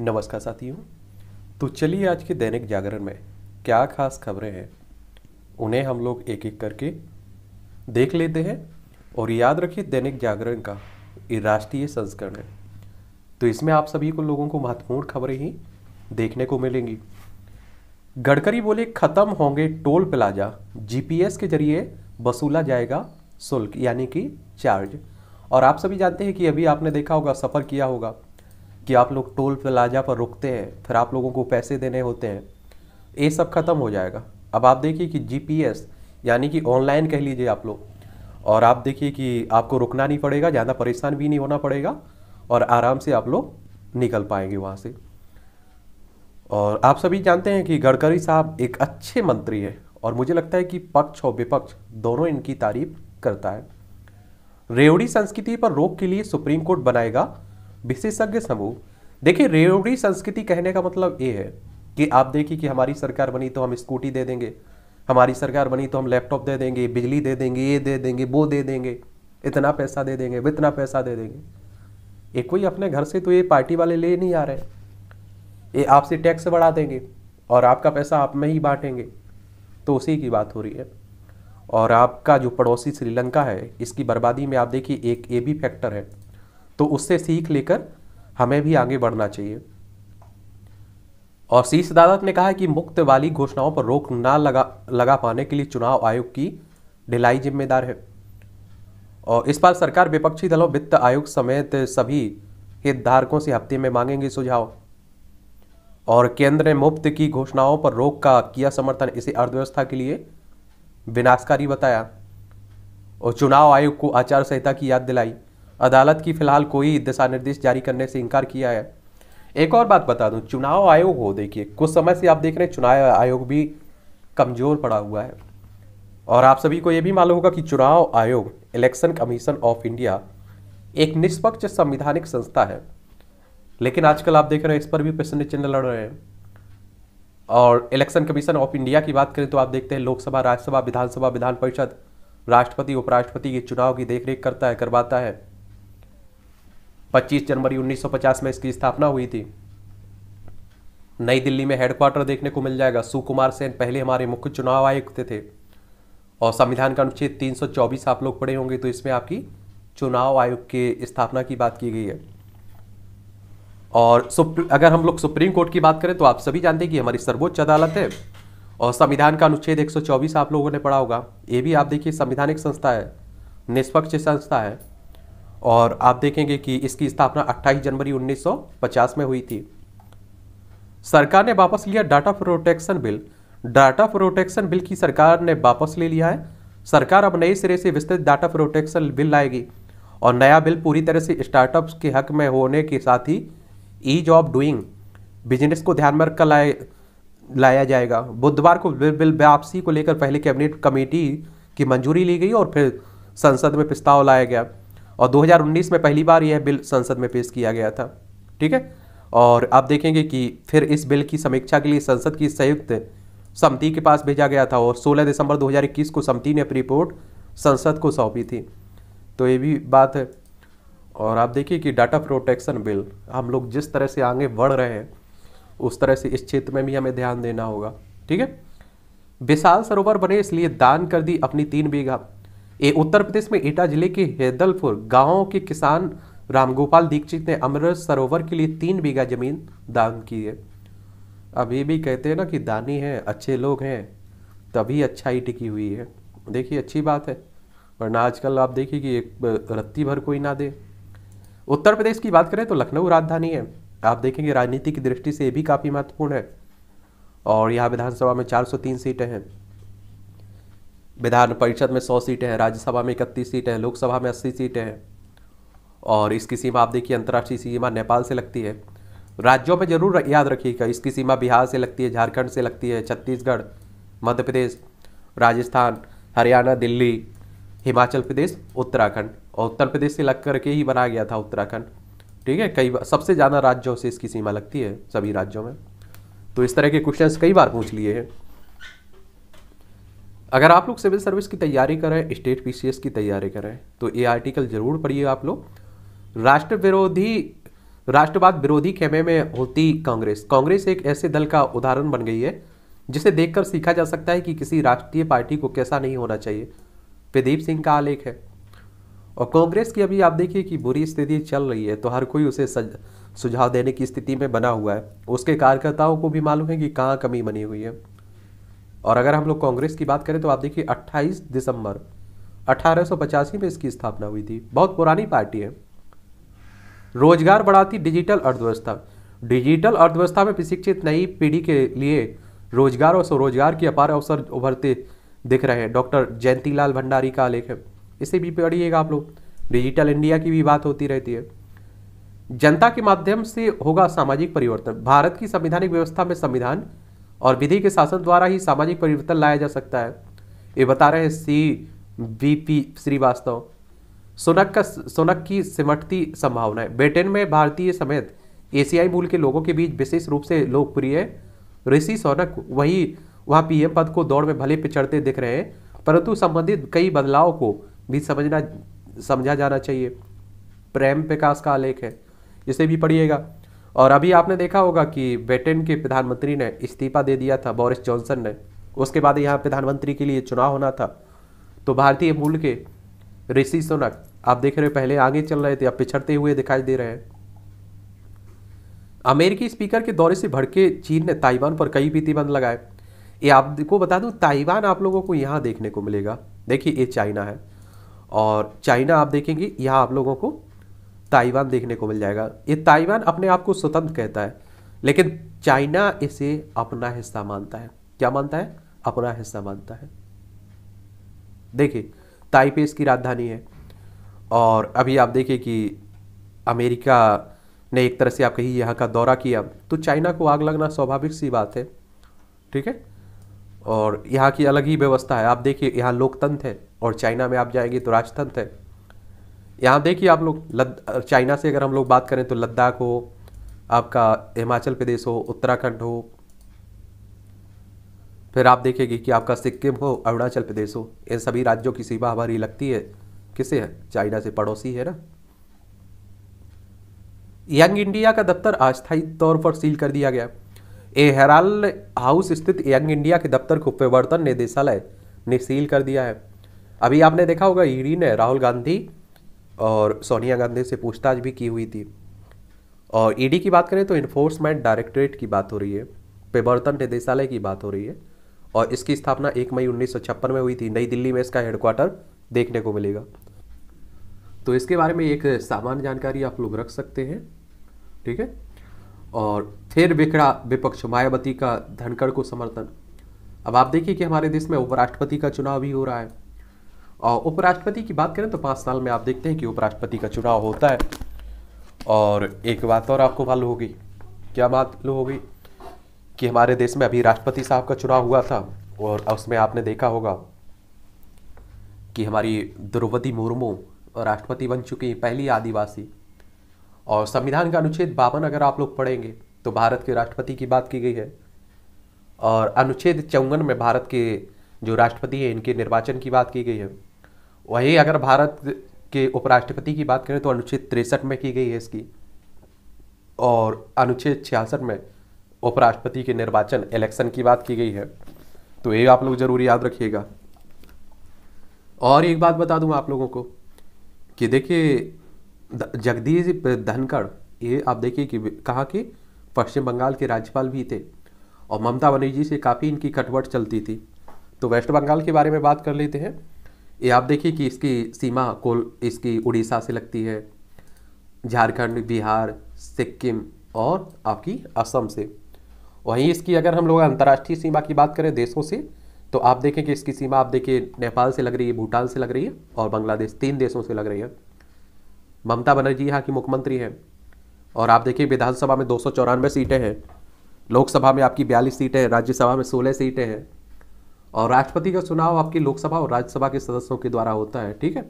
नमस्कार साथियों तो चलिए आज के दैनिक जागरण में क्या खास खबरें हैं उन्हें हम लोग एक एक करके देख लेते हैं और याद रखिए दैनिक जागरण का ये राष्ट्रीय संस्करण है तो इसमें आप सभी को लोगों को महत्वपूर्ण खबरें ही देखने को मिलेंगी गडकरी बोले खत्म होंगे टोल प्लाजा जीपीएस के जरिए वसूला जाएगा शुल्क यानी कि चार्ज और आप सभी जानते हैं कि अभी आपने देखा होगा सफ़र किया होगा कि आप लोग टोल प्लाजा पर रुकते हैं फिर आप लोगों को पैसे देने होते हैं ये सब ख़त्म हो जाएगा अब आप देखिए कि जीपीएस यानी कि ऑनलाइन कह लीजिए आप लोग और आप देखिए कि आपको रुकना नहीं पड़ेगा ज़्यादा परेशान भी नहीं होना पड़ेगा और आराम से आप लोग निकल पाएंगे वहाँ से और आप सभी जानते हैं कि गडकरी साहब एक अच्छे मंत्री है और मुझे लगता है कि पक्ष और विपक्ष दोनों इनकी तारीफ करता है रेवड़ी संस्कृति पर रोक के लिए सुप्रीम कोर्ट बनाएगा विशेषज्ञ समूह देखिए रेवड़ी संस्कृति कहने का मतलब ये है कि आप देखिए कि हमारी सरकार बनी तो हम स्कूटी दे देंगे हमारी सरकार बनी तो हम लैपटॉप दे देंगे बिजली दे देंगे ये दे देंगे वो दे देंगे इतना पैसा दे देंगे इतना पैसा दे देंगे ये कोई अपने घर से तो ये पार्टी वाले ले नहीं आ रहे ये आपसे टैक्स बढ़ा देंगे और आपका पैसा आप में ही बांटेंगे तो उसी की बात हो रही है और आपका जो पड़ोसी श्रीलंका है इसकी बर्बादी में आप देखिए एक ये भी फैक्टर है तो उससे सीख लेकर हमें भी आगे बढ़ना चाहिए और शीर्ष अदालत ने कहा कि मुक्त वाली घोषणाओं पर रोक ना लगा लगा पाने के लिए चुनाव आयोग की ढिलाई जिम्मेदार है और इस बार सरकार विपक्षी दलों वित्त आयोग समेत सभी हितधारकों से हफ्ते में मांगेंगे सुझाव और केंद्र ने मुफ्त की घोषणाओं पर रोक का किया समर्थन इसे अर्थव्यवस्था के लिए विनाशकारी बताया और चुनाव आयोग को आचार संहिता की याद दिलाई अदालत की फिलहाल कोई दिशा निर्देश जारी करने से इनकार किया है एक और बात बता दूं चुनाव आयोग हो देखिए कुछ समय से आप देख रहे हैं चुनाव आयोग भी कमज़ोर पड़ा हुआ है और आप सभी को ये भी मालूम होगा कि चुनाव आयोग इलेक्शन कमीशन ऑफ इंडिया एक निष्पक्ष संविधानिक संस्था है लेकिन आजकल आप देख रहे हैं इस पर भी प्रश्न चिन्ह लड़ रहे हैं और इलेक्शन कमीशन ऑफ इंडिया की बात करें तो आप देखते हैं लोकसभा राज्यसभा विधानसभा विधान परिषद राष्ट्रपति उपराष्ट्रपति के चुनाव की देखरेख करता है करवाता है 25 जनवरी 1950 में इसकी स्थापना हुई थी नई दिल्ली में हेडक्वार्टर देखने को मिल जाएगा सुकुमार सेन पहले हमारे मुख्य चुनाव आयुक्त थे और संविधान का अनुच्छेद 324 आप लोग पढ़े होंगे तो इसमें आपकी चुनाव आयोग के स्थापना की बात की गई है और अगर हम लोग सुप्रीम कोर्ट की बात करें तो आप सभी जानते हैं कि हमारी सर्वोच्च अदालत है और संविधान का अनुच्छेद 124 आप लोगों ने पढ़ा होगा ये भी आप देखिए संविधानिक संस्था है निष्पक्ष संस्था है और आप देखेंगे कि इसकी स्थापना 28 जनवरी 1950 में हुई थी सरकार ने वापस लिया data protection bill data protection bill की सरकार ने वापस ले लिया है सरकार अब नए सिरे से विस्तृत डाटा प्रोटेक्शन बिल लाएगी और नया बिल पूरी तरह से स्टार्टअप्स के हक में होने के साथ ही ईज ऑफ डूइंग बिजनेस को ध्यान में रखकर लाए लाया जाएगा बुधवार को बिल वापसी को लेकर पहले कैबिनेट कमेटी की मंजूरी ली गई और फिर संसद में प्रस्ताव लाया गया और 2019 में पहली बार यह बिल संसद में पेश किया गया था ठीक है और आप देखेंगे कि फिर इस बिल की समीक्षा के लिए संसद की संयुक्त समिति के पास भेजा गया था और 16 दिसंबर 2021 को समिति ने अपनी रिपोर्ट संसद को सौंपी थी तो ये भी बात है और आप देखिए कि डाटा प्रोटेक्शन बिल हम लोग जिस तरह से आगे बढ़ रहे हैं उस तरह से इस क्षेत्र में भी हमें ध्यान देना होगा ठीक है विशाल सरोवर बने इसलिए दान कर दी अपनी तीन बीघा ये उत्तर प्रदेश में एटा जिले के हेदलपुर गांव के किसान रामगोपाल दीक्षित ने अमृत सरोवर के लिए तीन बीघा जमीन दान की है अभी भी कहते हैं ना कि दानी है अच्छे लोग हैं तभी अच्छाई टिकी हुई है देखिए अच्छी बात है वरना आजकल आप देखिए कि एक रत्ती भर कोई ना दे उत्तर प्रदेश की बात करें तो लखनऊ राजधानी है आप देखेंगे राजनीति की दृष्टि से ये भी काफ़ी महत्वपूर्ण है और यहाँ विधानसभा में 403 सीटें हैं विधान परिषद में सौ सीटें हैं राज्यसभा में इकतीस सीटें हैं लोकसभा में अस्सी सीटें हैं और इसकी सीमा आप देखिए अंतर्राष्ट्रीय सीमा नेपाल से लगती है राज्यों में जरूर याद रखिएगा इसकी सीमा बिहार से लगती है झारखंड से लगती है छत्तीसगढ़ मध्य प्रदेश राजस्थान हरियाणा दिल्ली हिमाचल प्रदेश उत्तराखंड और उत्तर प्रदेश से लग करके ही बनाया गया था उत्तराखंड ठीक है कई सबसे ज़्यादा राज्यों से इसकी सीमा लगती है सभी राज्यों में तो इस तरह के क्वेश्चंस कई बार पूछ लिए हैं अगर आप लोग सिविल सर्विस की तैयारी कर रहे हैं स्टेट पी की तैयारी कर रहे हैं तो ये आर्टिकल जरूर पढ़िए आप लोग राष्ट्र विरोधी राष्ट्रवाद विरोधी खेमे में होती कांग्रेस कांग्रेस एक ऐसे दल का उदाहरण बन गई है जिसे देखकर सीखा जा सकता है कि किसी राष्ट्रीय पार्टी को कैसा नहीं होना चाहिए प्रदीप सिंह का आलेख है और कांग्रेस की अभी आप देखिए कि बुरी स्थिति चल रही है तो हर कोई उसे सुझाव देने की स्थिति में बना हुआ है उसके कार्यकर्ताओं को भी मालूम है कि कहाँ कमी बनी हुई है और अगर हम लोग कांग्रेस की बात करें तो आप देखिए 28 दिसंबर अठारह में इसकी स्थापना हुई थी बहुत पुरानी पार्टी है रोजगार बढ़ाती डिजिटल अर्थव्यवस्था डिजिटल अर्थव्यवस्था में प्रशिक्षित नई पीढ़ी के लिए रोजगार और स्वरोजगार के अपार अवसर उभरते दिख रहे हैं डॉक्टर जयंती भंडारी का लेख है इसे भी पढ़िएगा आप लोग डिजिटल इंडिया की भी बात होती रहती है जनता के माध्यम से होगा सामाजिक परिवर्तन भारत की संविधानिक व्यवस्था में संविधान और विधि के शासन द्वारा ही सामाजिक परिवर्तन लाया जा सकता है ये बता रहे हैं C B P Srivastava Sonak का सोनक की सिमटती संभावनाएं ब्रिटेन में भारतीय समेत एशियाई मूल के लोगों के बीच विशेष रूप से लोकप्रिय ऋषि सोनक वही वहाँ पीएम पद को दौड़ में भले पिछड़ते दिख रहे हैं परंतु संबंधित कई बदलाव को भी समझना समझा जाना चाहिए प्रेम प्रकाश का आलेख है इसे भी पढ़िएगा और अभी आपने देखा होगा कि ब्रिटेन के प्रधानमंत्री ने इस्तीफा दे दिया था बोरिस जॉनसन ने उसके बाद यहाँ प्रधानमंत्री के लिए चुनाव होना था तो भारतीय मूल के ऋषि सोनक आप देख रहे हो पहले आगे चल रहे थे अब पिछड़ते हुए दिखाई दे रहे हैं अमेरिकी स्पीकर के दौरे से भड़के चीन ने ताइवान पर कई प्रतिबंध लगाए ये आपको बता दूं ताइवान आप लोगों को यहाँ देखने को मिलेगा देखिए ये चाइना है और चाइना आप देखेंगे यहाँ आप लोगों को ताइवान देखने को मिल जाएगा ये ताइवान अपने आप को स्वतंत्र कहता है लेकिन चाइना इसे अपना हिस्सा मानता है क्या मानता है अपना हिस्सा मानता है देखिए ताइपे इसकी राजधानी है और अभी आप देखिए कि अमेरिका ने एक तरह से आप कहीं यहाँ का दौरा किया तो चाइना को आग लगना स्वाभाविक सी बात है ठीक है और यहाँ की अलग ही व्यवस्था है आप देखिए यहाँ लोकतंत्र है और चाइना में आप जाएंगे तो राजतंत्र है यहाँ देखिए आप लोग चाइना से अगर हम लोग बात करें तो लद्दाख हो आपका हिमाचल प्रदेश हो उत्तराखंड हो फिर आप देखेंगे कि आपका सिक्किम हो अरुणाचल प्रदेश हो इन सभी राज्यों की सीमा हमारी लगती है किसे है चाइना से पड़ोसी है ना यंग इंडिया का दफ्तर अस्थायी तौर पर सील कर दिया गया ए हेराल हाउस स्थित यंग इंडिया के दफ्तर को प्रवर्तन निदेशालय ने सील कर दिया है अभी आपने देखा होगा ईडी ने राहुल गांधी और सोनिया गांधी से पूछताछ भी की हुई थी और ईडी e की बात करें तो इन्फोर्समेंट डायरेक्टरेट की बात हो रही है प्रवर्तन निदेशालय की बात हो रही है और इसकी स्थापना एक मई उन्नीस में हुई थी नई दिल्ली में इसका हेडक्वार्टर देखने को मिलेगा तो इसके बारे में एक सामान्य जानकारी आप लोग रख सकते हैं ठीक है और फिर बिखड़ा विपक्ष मायावती का धनखड़ को समर्थन अब आप देखिए कि हमारे देश में उपराष्ट्रपति का चुनाव भी हो रहा है उपराष्ट्रपति की बात करें तो पाँच साल में आप देखते हैं कि उपराष्ट्रपति का चुनाव होता है और एक बात और आपको मालूम होगी क्या मालूम होगी कि हमारे देश में अभी राष्ट्रपति साहब का चुनाव हुआ था और उसमें आपने देखा होगा कि हमारी द्रौपदी मुर्मू राष्ट्रपति बन चुकी हैं पहली आदिवासी और संविधान का अनुच्छेद बावन अगर आप लोग पढ़ेंगे तो भारत के राष्ट्रपति की बात की गई है और अनुच्छेद चौवन में भारत के जो राष्ट्रपति हैं इनके निर्वाचन की बात की गई है वही अगर भारत के उपराष्ट्रपति की बात करें तो अनुच्छेद तिरसठ में की गई है इसकी और अनुच्छेद छियासठ में उपराष्ट्रपति के निर्वाचन इलेक्शन की बात की गई है तो ये आप लोग ज़रूर याद रखिएगा और एक बात बता दूं आप लोगों को कि देखिए जगदीश धनखड़ ये आप देखिए कि कहाँ के पश्चिम बंगाल के राज्यपाल भी थे और ममता बनर्जी से काफ़ी इनकी कटवट चलती थी तो वेस्ट बंगाल के बारे में बात कर लेते हैं ये आप देखिए कि इसकी सीमा को इसकी उड़ीसा से लगती है झारखंड बिहार सिक्किम और आपकी असम से वहीं इसकी अगर हम लोग अंतर्राष्ट्रीय सीमा की बात करें देशों से तो आप देखें कि इसकी सीमा आप देखिए नेपाल से लग रही है भूटान से लग रही है और बांग्लादेश तीन देशों से लग रही है ममता बनर्जी यहाँ की मुख्यमंत्री हैं और आप देखिए विधानसभा में दो सीटें हैं लोकसभा में आपकी बयालीस सीटें हैं राज्यसभा में सोलह सीटें हैं और राष्ट्रपति का चुनाव आपकी लोकसभा और राज्यसभा के सदस्यों के द्वारा होता है ठीक है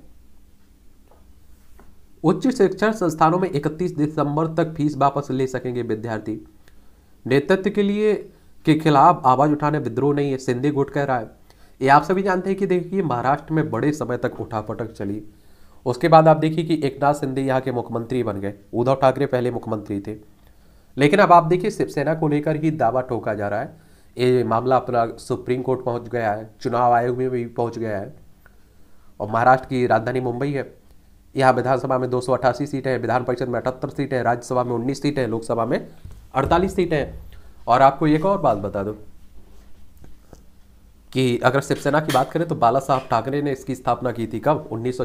उच्च शिक्षण संस्थानों में 31 दिसंबर तक फीस वापस ले सकेंगे विद्यार्थी नेतृत्व के लिए के खिलाफ आवाज उठाने विद्रोह नहीं है सिंधी गुट कह रहा है ये आप सभी जानते हैं कि देखिए महाराष्ट्र में बड़े समय तक उठापटक चली उसके बाद आप देखिए कि एक नाथ सिंधे यहाँ के मुख्यमंत्री बन गए उद्धव ठाकरे पहले मुख्यमंत्री थे लेकिन अब आप देखिए शिवसेना को लेकर ही दावा ठोका जा रहा है ये मामला अपना सुप्रीम कोर्ट पहुंच गया है चुनाव आयोग में भी पहुंच गया है और महाराष्ट्र की राजधानी मुंबई है यहाँ विधानसभा में दो सीटें हैं विधान परिषद में अठहत्तर सीटें हैं राज्यसभा में उन्नीस सीटें हैं लोकसभा में अड़तालीस सीटें हैं और आपको एक और बात बता दूँ कि अगर शिवसेना की बात करें तो बाला साहब ठाकरे ने इसकी स्थापना की थी कब उन्नीस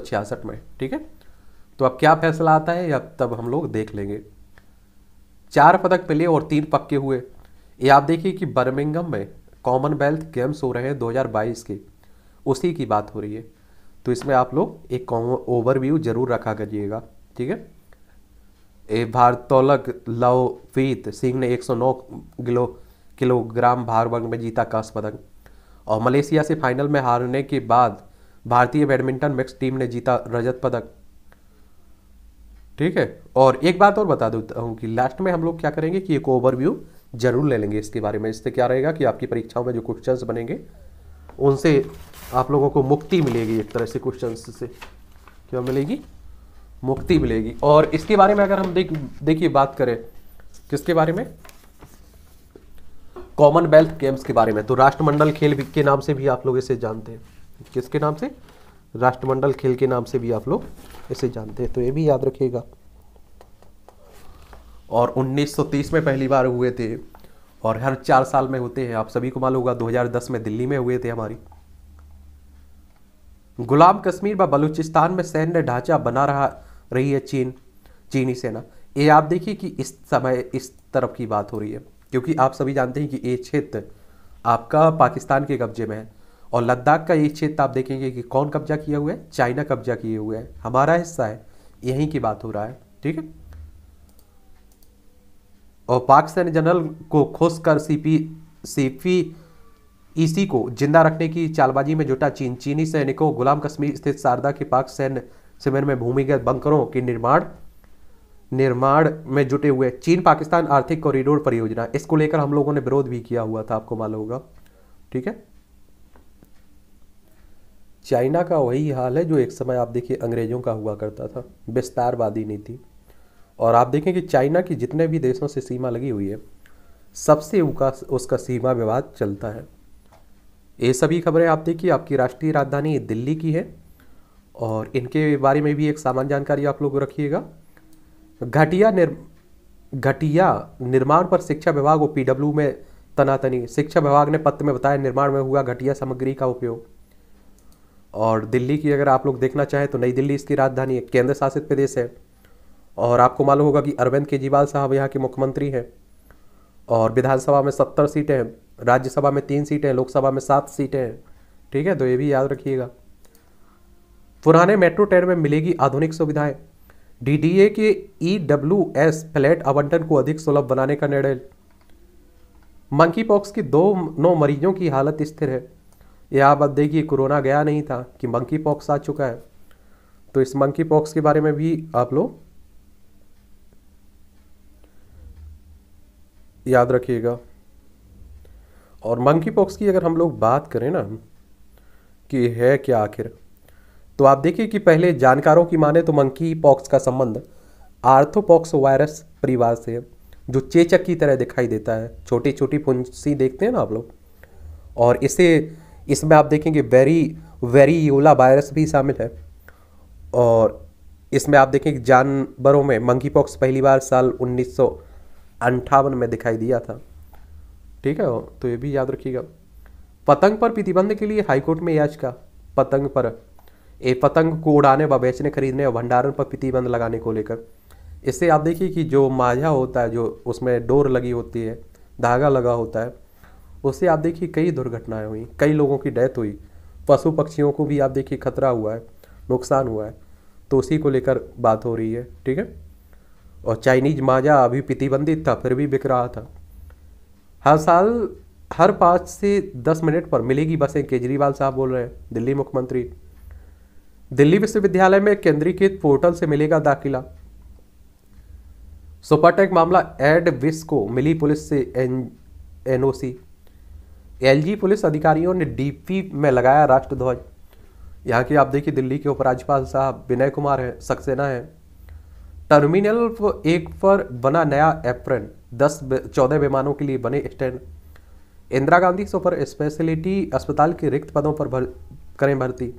में ठीक है तो अब क्या फैसला आता है अब तब हम लोग देख लेंगे चार पदक मिले और तीन पक्के हुए ये आप देखिए कि बर्मिंगम में कॉमनवेल्थ गेम्स हो रहे हैं 2022 के उसी की बात हो रही है तो इसमें आप लोग एक ओवरव्यू जरूर रखा करिएगा ठीक है ए भारतौलक लवप्रीत सिंह ने 109 किलो किलोग्राम वर्ग में जीता कांस पदक और मलेशिया से फाइनल में हारने के बाद भारतीय बैडमिंटन मिक्स टीम ने जीता रजत पदक ठीक है और एक बात और बता देता हूँ कि लास्ट में हम लोग क्या करेंगे कि एक ओवरव्यू जरूर ले लेंगे इसके बारे में इससे क्या रहेगा कि आपकी परीक्षाओं में जो क्वेश्चन बनेंगे उनसे आप लोगों को मुक्ति मिलेगी एक तरह से क्वेश्चन से क्या मिलेगी मुक्ति मिलेगी और इसके बारे में अगर हम देख देखिए बात करें किसके बारे में कॉमनवेल्थ गेम्स के बारे में तो राष्ट्रमंडल खेल के नाम से भी आप लोग इसे जानते हैं किसके नाम से राष्ट्रमंडल खेल के नाम से भी आप लोग इसे जानते हैं तो ये भी याद रखिएगा और 1930 में पहली बार हुए थे और हर चार साल में होते हैं आप सभी को मालूम होगा 2010 में दिल्ली में हुए थे हमारी गुलाम कश्मीर व बलूचिस्तान में सैन्य ढांचा बना रहा रही है चीन चीनी सेना ये आप देखिए कि इस समय इस तरफ की बात हो रही है क्योंकि आप सभी जानते हैं कि ये क्षेत्र आपका पाकिस्तान के कब्जे में है और लद्दाख का ये क्षेत्र आप देखेंगे कि कौन कब्जा किया हुआ है चाइना कब्जा किए हुए है हमारा हिस्सा है यहीं की बात हो रहा है ठीक है और पाकिस्तानी जनरल को खोस कर सीपी सीपी ईसी को जिंदा रखने की चालबाजी में जुटा चीन चीनी सैनिकों गुलाम कश्मीर स्थित शारदा के पाक सैन्य शिविर में भूमिगत बंकरों के निर्माण निर्माण में जुटे हुए चीन पाकिस्तान आर्थिक कॉरिडोर परियोजना इसको लेकर हम लोगों ने विरोध भी किया हुआ था आपको मालूम होगा ठीक है चाइना का वही हाल है जो एक समय आप देखिए अंग्रेजों का हुआ करता था विस्तारवादी नीति और आप देखें कि चाइना की जितने भी देशों से सीमा लगी हुई है सबसे उका उसका सीमा विवाद चलता है ये सभी खबरें आप देखिए आपकी राष्ट्रीय राजधानी दिल्ली की है और इनके बारे में भी एक सामान्य जानकारी आप लोग रखिएगा घटिया निर् घटिया निर्माण पर शिक्षा विभाग और पीडब्ल्यू में तनातनी शिक्षा विभाग ने पत्र में बताया निर्माण में हुआ घटिया सामग्री का उपयोग और दिल्ली की अगर आप लोग देखना चाहें तो नई दिल्ली इसकी राजधानी है केंद्र शासित प्रदेश है और आपको मालूम होगा कि अरविंद केजरीवाल साहब यहाँ के मुख्यमंत्री हैं और विधानसभा में सत्तर सीटें हैं राज्यसभा में तीन सीटें हैं लोकसभा में सात सीटें हैं ठीक है तो ये भी याद रखिएगा पुराने मेट्रो ट्रेन में मिलेगी आधुनिक सुविधाएं डीडीए के ई डब्ल्यू एस फ्लैट आवंटन को अधिक सुलभ बनाने का निर्णय मंकी पॉक्स की दो नौ मरीजों की हालत स्थिर है यह आप अब देखिए कोरोना गया नहीं था कि मंकी पॉक्स आ चुका है तो इस मंकी पॉक्स के बारे में भी आप लोग याद रखिएगा और मंकी पॉक्स की अगर हम लोग बात करें ना कि है क्या आखिर तो आप देखिए कि पहले जानकारों की माने तो मंकी पॉक्स का संबंध आर्थोपॉक्स वायरस परिवार से है जो चेचक की तरह दिखाई देता है छोटी छोटी फुंसी देखते हैं ना आप लोग और इसे इसमें आप देखेंगे वेरी योला वायरस भी शामिल है और इसमें आप देखेंगे जानवरों में मंकी पॉक्स पहली बार साल उन्नीस अंठावन में दिखाई दिया था ठीक है तो ये भी याद रखिएगा पतंग पर प्रतिबंध के लिए हाईकोर्ट में याचिका पतंग पर ए पतंग को उड़ाने व बेचने खरीदने और भंडारण पर प्रतिबंध लगाने को लेकर इससे आप देखिए कि जो माझा होता है जो उसमें डोर लगी होती है धागा लगा होता है उससे आप देखिए कई दुर्घटनाएं हुई कई लोगों की डेथ हुई पशु पक्षियों को भी आप देखिए खतरा हुआ है नुकसान हुआ है तो उसी को लेकर बात हो रही है ठीक है और चाइनीज माजा अभी प्रतिबंधित था फिर भी बिक रहा था हर साल हर पाँच से दस मिनट पर मिलेगी बसें केजरीवाल साहब बोल रहे हैं दिल्ली मुख्यमंत्री दिल्ली विश्वविद्यालय में केंद्रीकृत पोर्टल से मिलेगा दाखिला सुपरटेक मामला एड विस को मिली पुलिस से एन एनओसी एलजी पुलिस अधिकारियों ने डीपी में लगाया राष्ट्रध्वज यहाँ की आप देखिए दिल्ली के उपराज्यपाल साहब विनय कुमार हैं सक्सेना हैं टर्मिनल एक पर बना नया एप्रन दस चौदह विमानों के लिए बने stand Indira Gandhi super speciality अस्पताल के रिक्त पदों पर भर, करें भर्ती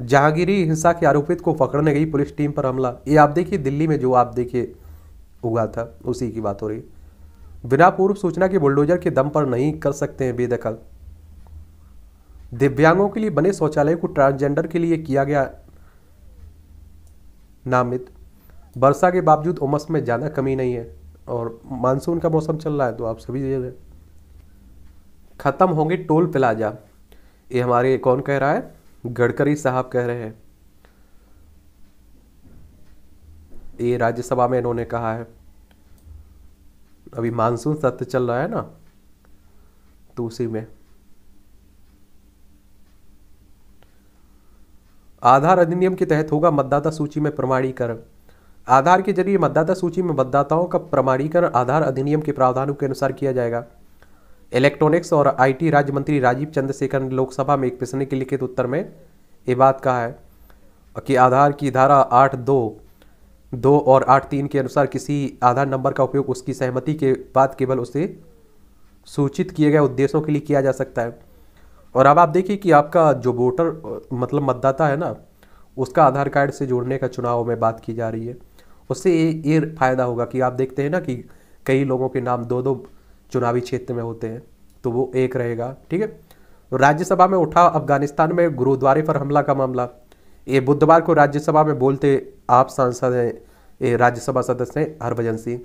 जहांगीरी हिंसा के आरोपित को पकड़ने गई पुलिस टीम पर हमला ये आप देखिए दिल्ली में जो आप देखिए हुआ था उसी की बात हो रही बिना पूर्व सूचना के बुलडोजर के दम पर नहीं कर सकते हैं बेदखल दिव्यांगों के लिए बने शौचालय को ट्रांसजेंडर के लिए किया गया नामित वर्षा के बावजूद उमस में ज़्यादा कमी नहीं है और मानसून का मौसम चल रहा है तो आप सभी जगह ख़त्म होंगे टोल प्लाजा ये हमारे कौन कह रहा है गडकरी साहब कह रहे हैं ये राज्यसभा में इन्होंने कहा है अभी मानसून सत्य चल रहा है ना तो उसी में आधार अधिनियम के तहत होगा मतदाता सूची में प्रमाणीकरण आधार के जरिए मतदाता सूची में मतदाताओं का प्रमाणीकरण आधार अधिनियम के प्रावधानों के अनुसार किया जाएगा इलेक्ट्रॉनिक्स और आईटी राज्य मंत्री राजीव चंद्रशेखर ने लोकसभा में एक प्रश्न के लिखित उत्तर में ये बात कहा है कि आधार की धारा आठ दो दो और आठ तीन के अनुसार किसी आधार नंबर का उपयोग उसकी सहमति के बाद केवल उसे सूचित किए गए उद्देश्यों के लिए किया जा सकता है और अब आप देखिए कि आपका जो वोटर मतलब मतदाता है ना उसका आधार कार्ड से जोड़ने का चुनाव में बात की जा रही है उससे ये ये फायदा होगा कि आप देखते हैं ना कि कई लोगों के नाम दो दो चुनावी क्षेत्र में होते हैं तो वो एक रहेगा ठीक है राज्यसभा में उठा अफगानिस्तान में गुरुद्वारे पर हमला का मामला ये बुधवार को राज्यसभा में बोलते आप सांसद हैं ये राज्यसभा सदस्य हैं हरभजन सिंह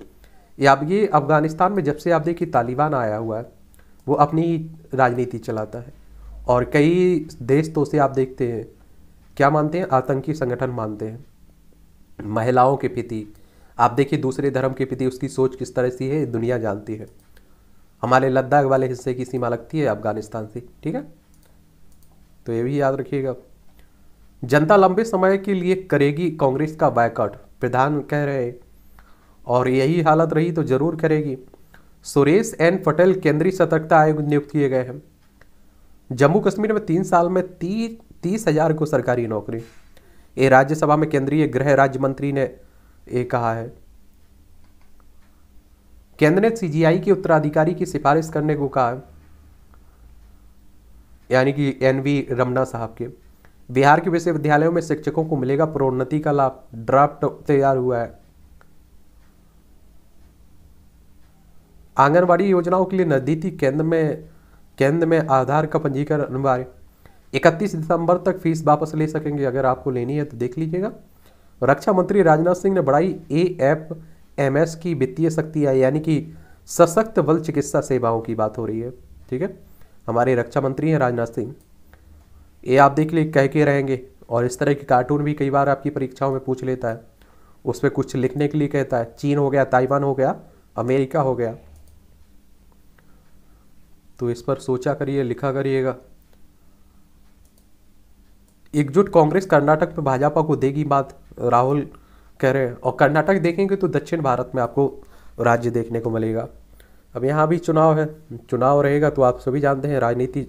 ये ये अफगानिस्तान में जब से आप देखिए तालिबान आया हुआ है वो अपनी राजनीति चलाता है और कई देश तो उसे आप देखते हैं क्या मानते हैं आतंकी संगठन मानते हैं महिलाओं के प्रति आप देखिए दूसरे धर्म के प्रति उसकी सोच किस तरह सी है दुनिया जानती है हमारे लद्दाख वाले हिस्से की सीमा लगती है अफगानिस्तान से ठीक है तो ये भी याद रखिएगा जनता लंबे समय के लिए करेगी कांग्रेस का बायकॉट प्रधान कह रहे हैं और यही हालत रही तो जरूर करेगी सुरेश एन पटेल केंद्रीय सतर्कता आयोग नियुक्त किए गए हैं जम्मू कश्मीर में तीन साल में ती, तीस हजार को सरकारी नौकरी ये राज्यसभा में केंद्रीय गृह राज्य मंत्री ने ये कहा है केंद्र ने सीजीआई के उत्तराधिकारी की सिफारिश करने को कहा यानी कि एनवी रमना साहब के बिहार के विश्वविद्यालयों में शिक्षकों को मिलेगा प्रोन्नति का लाभ ड्राफ्ट तैयार हुआ है आंगनबाड़ी योजनाओं के लिए नजदीकी केंद्र में केंद्र में आधार का पंजीकरण अनिवार्य इकतीस दिसंबर तक फीस वापस ले सकेंगे अगर आपको लेनी है तो देख लीजिएगा रक्षा मंत्री राजनाथ सिंह ने बढ़ाई ए एफ एम एस की वित्तीय शक्ति आई यानी कि सशक्त बल चिकित्सा सेवाओं की बात हो रही है ठीक है हमारे रक्षा मंत्री हैं राजनाथ सिंह ये आप देख लिए कह के रहेंगे और इस तरह के कार्टून भी कई बार आपकी परीक्षाओं में पूछ लेता है उस पर कुछ लिखने के लिए कहता है चीन हो गया ताइवान हो गया अमेरिका हो गया तो इस पर सोचा करिए लिखा करिएगा एकजुट कांग्रेस कर्नाटक में भाजपा को देगी बात राहुल कह रहे हैं और कर्नाटक देखेंगे तो दक्षिण भारत में आपको राज्य देखने को मिलेगा अब यहाँ भी चुनाव है चुनाव रहेगा तो आप सभी जानते हैं राजनीति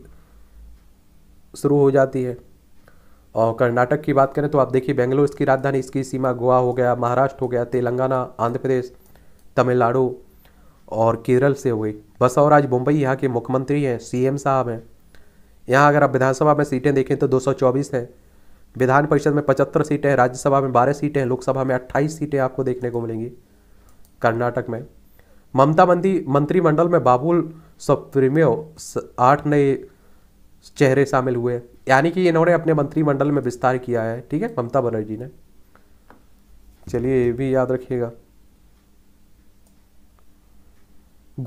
शुरू हो जाती है और कर्नाटक की बात करें तो आप देखिए बेंगलोर इसकी राजधानी इसकी सीमा गोवा हो गया महाराष्ट्र हो गया तेलंगाना आंध्र प्रदेश तमिलनाडु और केरल से हो गई बसवराज आज मुंबई यहाँ के मुख्यमंत्री हैं सीएम साहब हैं यहाँ अगर आप विधानसभा में सीटें देखें तो 224 हैं विधान परिषद में 75 सीटें हैं राज्यसभा में 12 सीटें हैं लोकसभा में 28 सीटें आपको देखने को मिलेंगी कर्नाटक में ममता मंदी मंत्रिमंडल में बाबुल सुप्रीमियो आठ नए चेहरे शामिल हुए यानी कि इन्होंने अपने मंत्रिमंडल में विस्तार किया है ठीक है ममता बनर्जी ने चलिए ये भी याद रखिएगा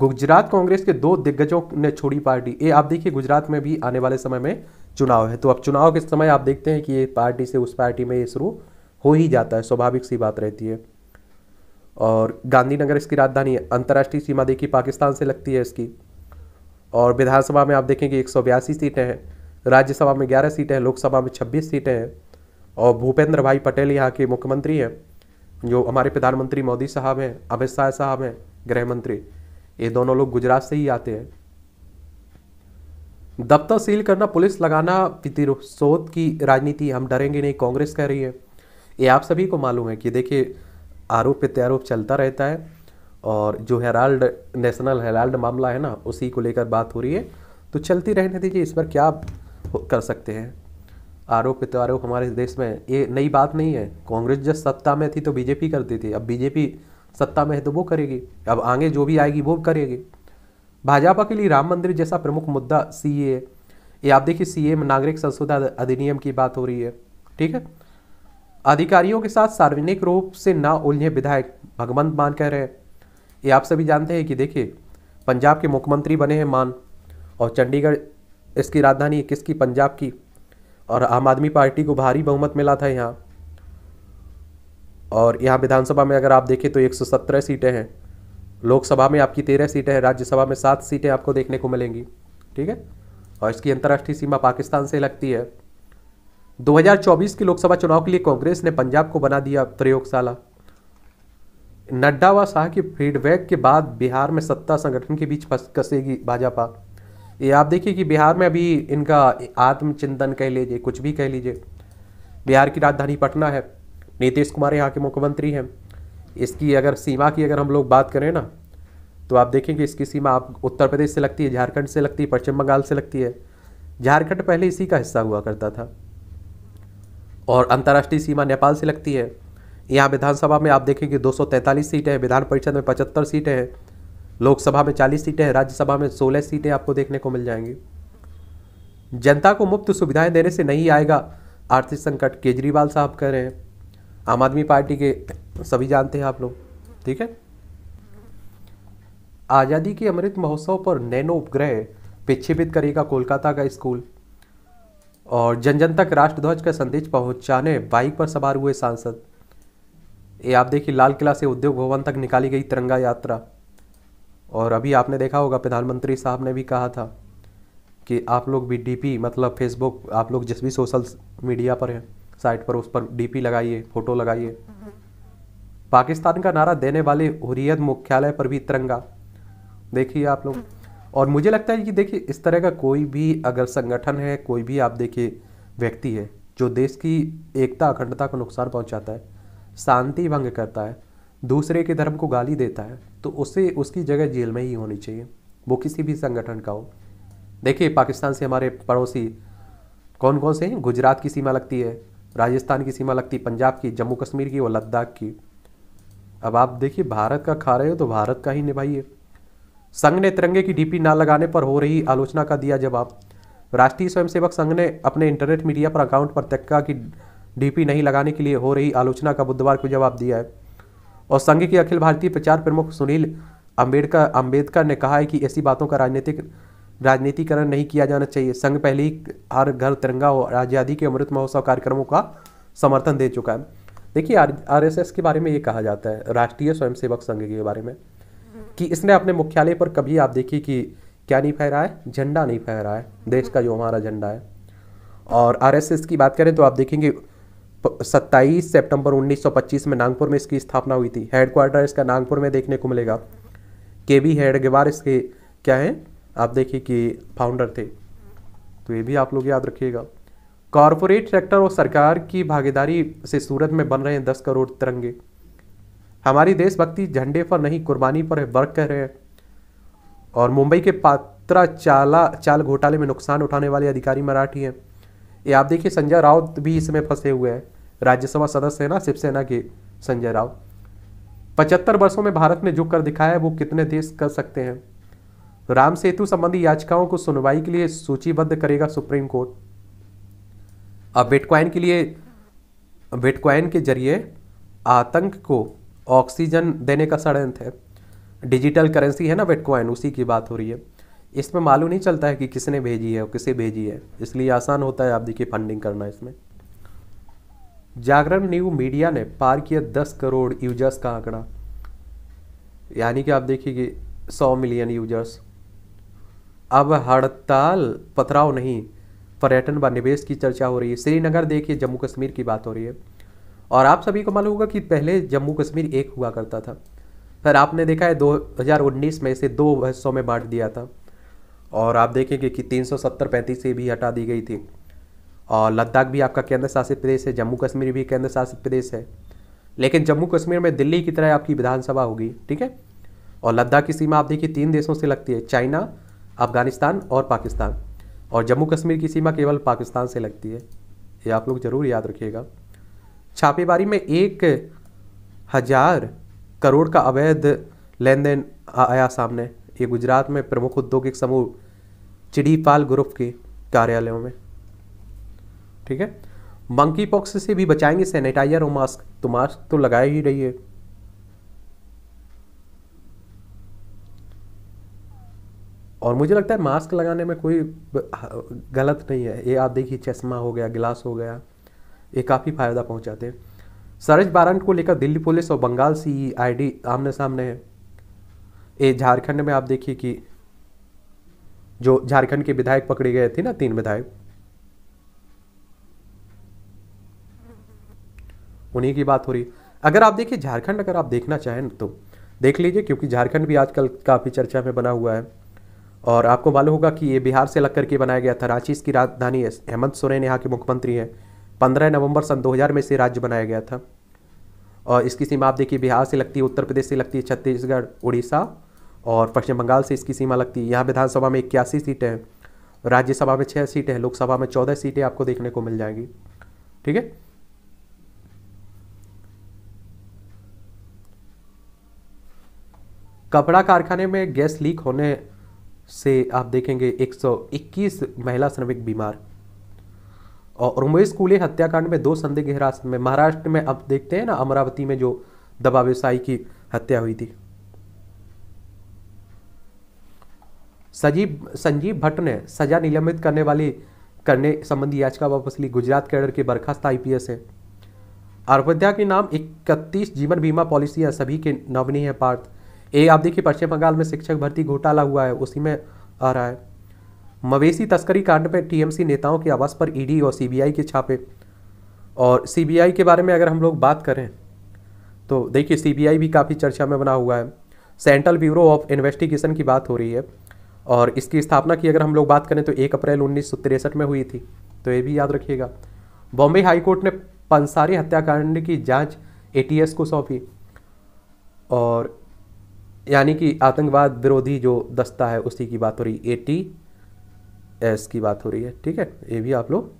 गुजरात कांग्रेस के दो दिग्गजों ने छोड़ी पार्टी ये आप देखिए गुजरात में भी आने वाले समय में चुनाव है तो अब चुनाव के समय आप देखते हैं कि ये पार्टी से उस पार्टी में ये शुरू हो ही जाता है स्वाभाविक सी बात रहती है और गांधीनगर इसकी राजधानी है अंतर्राष्ट्रीय सीमा देखिए पाकिस्तान से लगती है इसकी और विधानसभा में आप देखेंगे एक सीटें हैं राज्यसभा में ग्यारह सीटें हैं लोकसभा में छब्बीस सीटें हैं और भूपेंद्र भाई पटेल यहाँ के मुख्यमंत्री हैं जो हमारे प्रधानमंत्री मोदी साहब हैं अमित शाह साहब हैं गृह मंत्री ये दोनों लोग गुजरात से ही आते हैं दफ्तर सील करना पुलिस लगाना प्रतिरोध की राजनीति हम डरेंगे नहीं कांग्रेस कह रही है ये आप सभी को मालूम है कि देखिए आरोप प्रत्यारोप चलता रहता है और जो हेराल्ड नेशनल हेराल्ड मामला है ना उसी को लेकर बात हो रही है तो चलती रहने दीजिए इस पर क्या कर सकते हैं आरोप प्रत्यारोप हमारे देश में ये नई बात नहीं है कांग्रेस जब सत्ता में थी तो बीजेपी करती थी अब बीजेपी सत्ता में है तो वो करेगी अब आगे जो भी आएगी वो करेगी भाजपा के लिए राम मंदिर जैसा प्रमुख मुद्दा सी ए ये आप देखिए सी एम नागरिक संशोधन अधिनियम की बात हो रही है ठीक है अधिकारियों के साथ सार्वजनिक रूप से ना उलझे विधायक भगवंत मान कह रहे हैं ये आप सभी जानते हैं कि देखिए पंजाब के मुख्यमंत्री बने हैं मान और चंडीगढ़ इसकी राजधानी किसकी पंजाब की और आम आदमी पार्टी को भारी बहुमत मिला था यहाँ और यहाँ विधानसभा में अगर आप देखें तो 117 सीटें हैं लोकसभा में आपकी तेरह सीटें हैं राज्यसभा में सात सीटें आपको देखने को मिलेंगी ठीक है और इसकी अंतर्राष्ट्रीय सीमा पाकिस्तान से लगती है 2024 के लोकसभा चुनाव के लिए कांग्रेस ने पंजाब को बना दिया प्रयोगशाला नड्डा व शाह के फीडबैक के बाद बिहार में सत्ता संगठन के बीच फंस कसेगी भाजपा ये आप देखिए कि बिहार में अभी इनका आत्मचिंतन कह लीजिए कुछ भी कह लीजिए बिहार की राजधानी पटना है नीतीश कुमार यहाँ के मुख्यमंत्री हैं इसकी अगर सीमा की अगर हम लोग बात करें ना तो आप देखेंगे इसकी सीमा आप उत्तर प्रदेश से लगती है झारखंड से लगती है पश्चिम बंगाल से लगती है झारखंड पहले इसी का हिस्सा हुआ करता था और अंतर्राष्ट्रीय सीमा नेपाल से लगती है यहाँ विधानसभा में आप देखेंगे 243 सीटें हैं विधान परिषद में 75 सीटें हैं लोकसभा में 40 सीटें हैं राज्यसभा में 16 सीटें आपको देखने को मिल जाएंगी जनता को मुफ्त सुविधाएं देने से नहीं आएगा आर्थिक संकट केजरीवाल साहब कह रहे हैं आम आदमी पार्टी के सभी जानते हैं आप लोग ठीक है आज़ादी के अमृत महोत्सव पर नैनो उपग्रह प्रक्षेपित करेगा कोलकाता का स्कूल और जन जन तक राष्ट्रध्वज का संदेश पहुंचाने बाइक पर सवार हुए सांसद ये आप देखिए लाल किला से उद्योग भवन तक निकाली गई तिरंगा यात्रा और अभी आपने देखा होगा प्रधानमंत्री साहब ने भी कहा था कि आप लोग भी डीपी मतलब फेसबुक आप लोग जिस भी सोशल मीडिया पर हैं साइट पर उस पर डीपी लगाइए फोटो लगाइए पाकिस्तान का नारा देने वाले हुरियत मुख्यालय पर भी तिरंगा देखिए आप लोग और मुझे लगता है कि देखिए इस तरह का कोई भी अगर संगठन है कोई भी आप देखिए व्यक्ति है जो देश की एकता अखंडता को नुकसान पहुंचाता है शांति भंग करता है दूसरे के धर्म को गाली देता है तो उसे उसकी जगह जेल में ही होनी चाहिए वो किसी भी संगठन का हो देखिए पाकिस्तान से हमारे पड़ोसी कौन कौन से हैं गुजरात की सीमा लगती है राजस्थान की सीमा लगती पंजाब की जम्मू कश्मीर की और लद्दाख की अब आप देखिए भारत का खा रहे हो तो भारत का ही निभाइए संघ ने तिरंगे की डीपी ना लगाने पर हो रही आलोचना का दिया जवाब राष्ट्रीय स्वयंसेवक संघ ने अपने इंटरनेट मीडिया पर अकाउंट पर तिरंगा की डीपी नहीं लगाने के लिए हो रही आलोचना का बुधवार को जवाब दिया है और संघ के अखिल भारतीय प्रचार प्रमुख सुनील अम्बेडकर अम्बेडकर ने कहा है कि ऐसी बातों का राजनीतिक राजनीतिकरण नहीं किया जाना चाहिए संघ पहले ही हर घर तिरंगा और आज़ादी के अमृत महोत्सव कार्यक्रमों का समर्थन दे चुका है देखिए आरएसएस के बारे में ये कहा जाता है राष्ट्रीय स्वयंसेवक संघ के बारे में कि इसने अपने मुख्यालय पर कभी आप देखिए कि क्या नहीं फहरा है झंडा नहीं फहरा है देश का जो हमारा झंडा है और आरएसएस की बात करें तो आप देखेंगे 27 सितंबर 1925 में नागपुर में इसकी स्थापना हुई थी हेडक्वार्टर इसका नागपुर में देखने को मिलेगा के बी हेडगेवार इसके क्या है आप देखिए कि फाउंडर थे तो ये भी आप लोग याद रखिएगा कॉरपोरेट सेक्टर और सरकार की भागीदारी से सूरत में बन रहे हैं दस करोड़ तिरंगे हमारी देशभक्ति झंडे पर नहीं कुर्बानी पर वर्क कर रहे हैं और मुंबई के पात्रा चाला चाल घोटाले में नुकसान उठाने वाले अधिकारी मराठी हैं ये आप देखिए संजय राउत भी इसमें फंसे हुए हैं राज्यसभा सदस्य है ना शिवसेना के संजय राउत पचहत्तर वर्षों में भारत ने जो कर दिखाया है वो कितने देश कर सकते हैं तो राम सेतु संबंधी याचिकाओं को सुनवाई के लिए सूचीबद्ध करेगा सुप्रीम कोर्ट अब बिटकॉइन के लिए बिटकॉइन के जरिए आतंक को ऑक्सीजन देने का षडयंत्र है डिजिटल करेंसी है ना बिटकॉइन उसी की बात हो रही है इसमें मालूम नहीं चलता है कि किसने भेजी है और किसे भेजी है इसलिए आसान होता है आप देखिए फंडिंग करना इसमें जागरण न्यू मीडिया ने पार किया दस करोड़ यूजर्स का आंकड़ा यानी कि आप देखिए कि सौ मिलियन यूजर्स अब हड़ताल पथराव नहीं पर्यटन व निवेश की चर्चा हो रही है श्रीनगर देखिए जम्मू कश्मीर की बात हो रही है और आप सभी को मालूम होगा कि पहले जम्मू कश्मीर एक हुआ करता था फिर आपने देखा है 2019 में इसे दो हिस्सों में बांट दिया था और आप देखेंगे कि तीन सौ से भी हटा दी गई थी और लद्दाख भी आपका केंद्र शासित प्रदेश है जम्मू कश्मीर भी केंद्र शासित प्रदेश है लेकिन जम्मू कश्मीर में दिल्ली की तरह आपकी विधानसभा होगी ठीक है और लद्दाख की सीमा आप देखिए तीन देशों से लगती है चाइना अफगानिस्तान और पाकिस्तान और जम्मू कश्मीर की सीमा केवल पाकिस्तान से लगती है ये आप लोग ज़रूर याद रखिएगा छापेमारी में एक हज़ार करोड़ का अवैध लेन देन आया सामने ये गुजरात में प्रमुख औद्योगिक समूह चिड़ीपाल ग्रुप के कार्यालयों में ठीक है मंकी पॉक्स से भी बचाएंगे सैनिटाइजर और मास्क तो मास्क तो लगा ही रही है और मुझे लगता है मास्क लगाने में कोई गलत नहीं है ये आप देखिए चश्मा हो गया गिलास हो गया ये काफ़ी फ़ायदा पहुंचाते हैं सरज बारंट को लेकर दिल्ली पुलिस और बंगाल सी आईडी आमने सामने है ये झारखंड में आप देखिए कि जो झारखंड के विधायक पकड़े गए थे ना तीन विधायक उन्हीं की बात हो रही अगर आप देखिए झारखंड अगर आप देखना चाहें तो देख लीजिए क्योंकि झारखंड भी आजकल काफ़ी चर्चा में बना हुआ है और आपको मालूम होगा कि ये बिहार से लग करके बनाया गया था रांची इसकी राजधानी हेमंत सोरेन यहाँ के मुख्यमंत्री हैं पंद्रह नवंबर सन 2000 में से राज्य बनाया गया था और इसकी सीमा आप देखिए बिहार से लगती है उत्तर प्रदेश से लगती है छत्तीसगढ़ उड़ीसा और पश्चिम बंगाल से इसकी सीमा लगती है यहाँ विधानसभा में इक्यासी सीटें हैं राज्यसभा में छः सीटें हैं लोकसभा में चौदह सीटें आपको देखने को मिल जाएंगी ठीक है कपड़ा कारखाने में गैस लीक होने से आप देखेंगे 121 महिला श्रमिक बीमार और उमेश स्कूली हत्याकांड में दो संदिग्ध हिरासत में महाराष्ट्र में अब देखते हैं ना अमरावती में जो दबा व्यवसायी की हत्या हुई थी सजीव संजीव भट्ट ने सजा निलंबित करने वाली करने संबंधी याचिका वापस ली गुजरात कैडर के बर्खास्त आईपीएस है अयोध्या के नाम इकतीस जीवन बीमा पॉलिसियां सभी के नवनी है पार्थ ए आप देखिए पश्चिम बंगाल में शिक्षक भर्ती घोटाला हुआ है उसी में आ रहा है मवेशी तस्करी कांड में टीएमसी नेताओं के आवास पर ईडी और सीबीआई के छापे और सीबीआई के बारे में अगर हम लोग बात करें तो देखिए सीबीआई भी काफ़ी चर्चा में बना हुआ है सेंट्रल ब्यूरो ऑफ इन्वेस्टिगेशन की बात हो रही है और इसकी स्थापना की अगर हम लोग बात करें तो एक अप्रैल उन्नीस में हुई थी तो ये भी याद रखिएगा बॉम्बे हाईकोर्ट ने पंसारी हत्याकांड की जाँच ए को सौंपी और यानी कि आतंकवाद विरोधी जो दस्ता है उसी की बात हो रही ए टी एस की बात हो रही है ठीक है ये भी आप लोग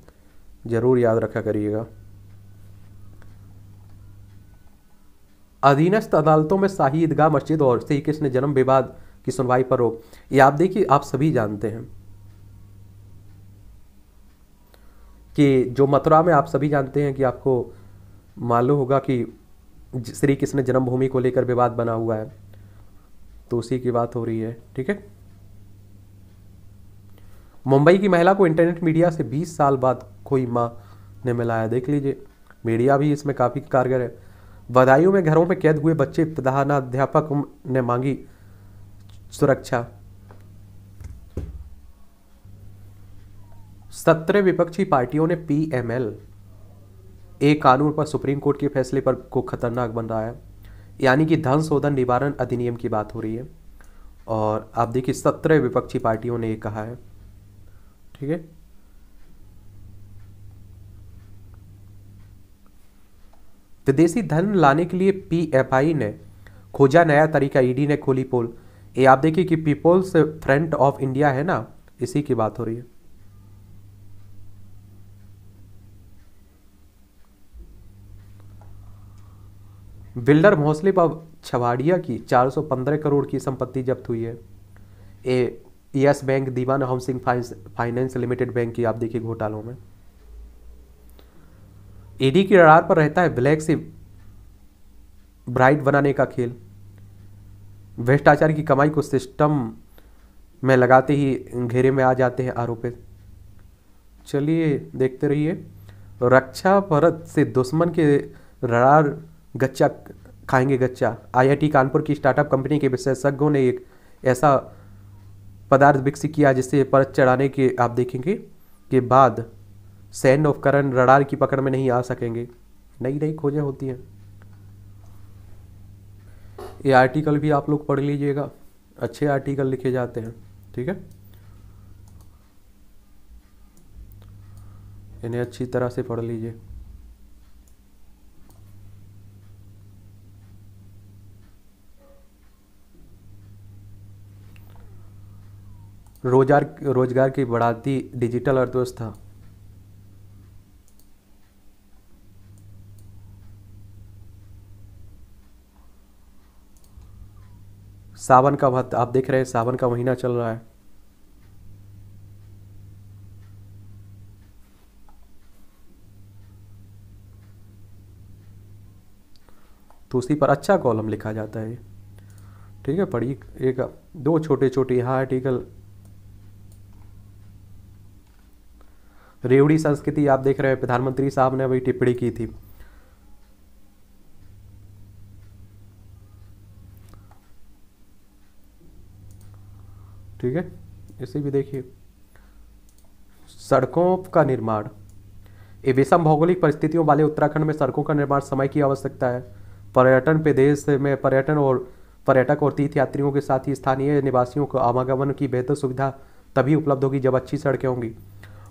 ज़रूर याद रखा करिएगा अधीनस्थ अदालतों में शाही ईदगाह मस्जिद और श्री कृष्ण जन्म विवाद की सुनवाई पर रोक ये आप देखिए आप सभी जानते हैं कि जो मथुरा में आप सभी जानते हैं कि आपको मालूम होगा कि श्री कृष्ण जन्मभूमि को लेकर विवाद बना हुआ है तो उसी की बात हो रही है ठीक है मुंबई की महिला को इंटरनेट मीडिया से 20 साल बाद कोई माँ ने मिलाया देख लीजिए मीडिया भी इसमें काफ़ी कारगर है बधाइयों में घरों में कैद हुए बच्चे प्रधानाध्यापक ने मांगी सुरक्षा सत्रह विपक्षी पार्टियों ने पीएमएल एक कानून पर सुप्रीम कोर्ट के फैसले पर को खतरनाक बन रहा है यानी कि धन शोधन निवारण अधिनियम की बात हो रही है और आप देखिए सत्रह विपक्षी पार्टियों ने ये कहा है ठीक है विदेशी धन लाने के लिए पीएफआई ने खोजा नया तरीका ईडी ने खोली पोल ये आप देखिए कि पीपल्स फ्रंट ऑफ इंडिया है ना इसी की बात हो रही है बिल्डर भोंसले बाब छवाड़िया की 415 करोड़ की संपत्ति जब्त हुई है ए Yes Bank Dewan housing finance limited bank की आप देखिए घोटालों में ईडी की रडार पर रहता है ब्लैक से ब्राइट बनाने का खेल भ्रष्टाचार की कमाई को सिस्टम में लगाते ही घेरे में आ जाते हैं आरोपित चलिए देखते रहिए रक्षा परत से दुश्मन के रडार गच्चा खाएंगे गच्चा आईआईटी कानपुर की स्टार्टअप कंपनी के विशेषज्ञों ने एक ऐसा पदार्थ विकसित किया जिससे परत चढ़ाने के आप देखेंगे के बाद सैन्य उपकरण रडार की पकड़ में नहीं आ सकेंगे नई नई खोजें होती हैं ये आर्टिकल भी आप लोग पढ़ लीजिएगा अच्छे आर्टिकल लिखे जाते हैं ठीक है इन्हें अच्छी तरह से पढ़ लीजिए रोजगार रोजगार की बढ़ाती डिजिटल अर्थव्यवस्था सावन का भत्ता आप देख रहे हैं सावन का महीना चल रहा है तो उसी पर अच्छा कॉलम लिखा जाता है ठीक है पढ़िए एक दो छोटे छोटे यहाँ आर्टिकल रेवड़ी संस्कृति आप देख रहे हैं प्रधानमंत्री साहब ने अभी टिप्पणी की थी ठीक है इसे भी देखिए सड़कों का निर्माण ये विषम भौगोलिक परिस्थितियों वाले उत्तराखंड में सड़कों का निर्माण समय की आवश्यकता है पर्यटन प्रदेश में पर्यटन और पर्यटक और तीर्थयात्रियों के साथ ही स्थानीय निवासियों को आवागमन की बेहतर सुविधा तभी उपलब्ध होगी जब अच्छी सड़कें होंगी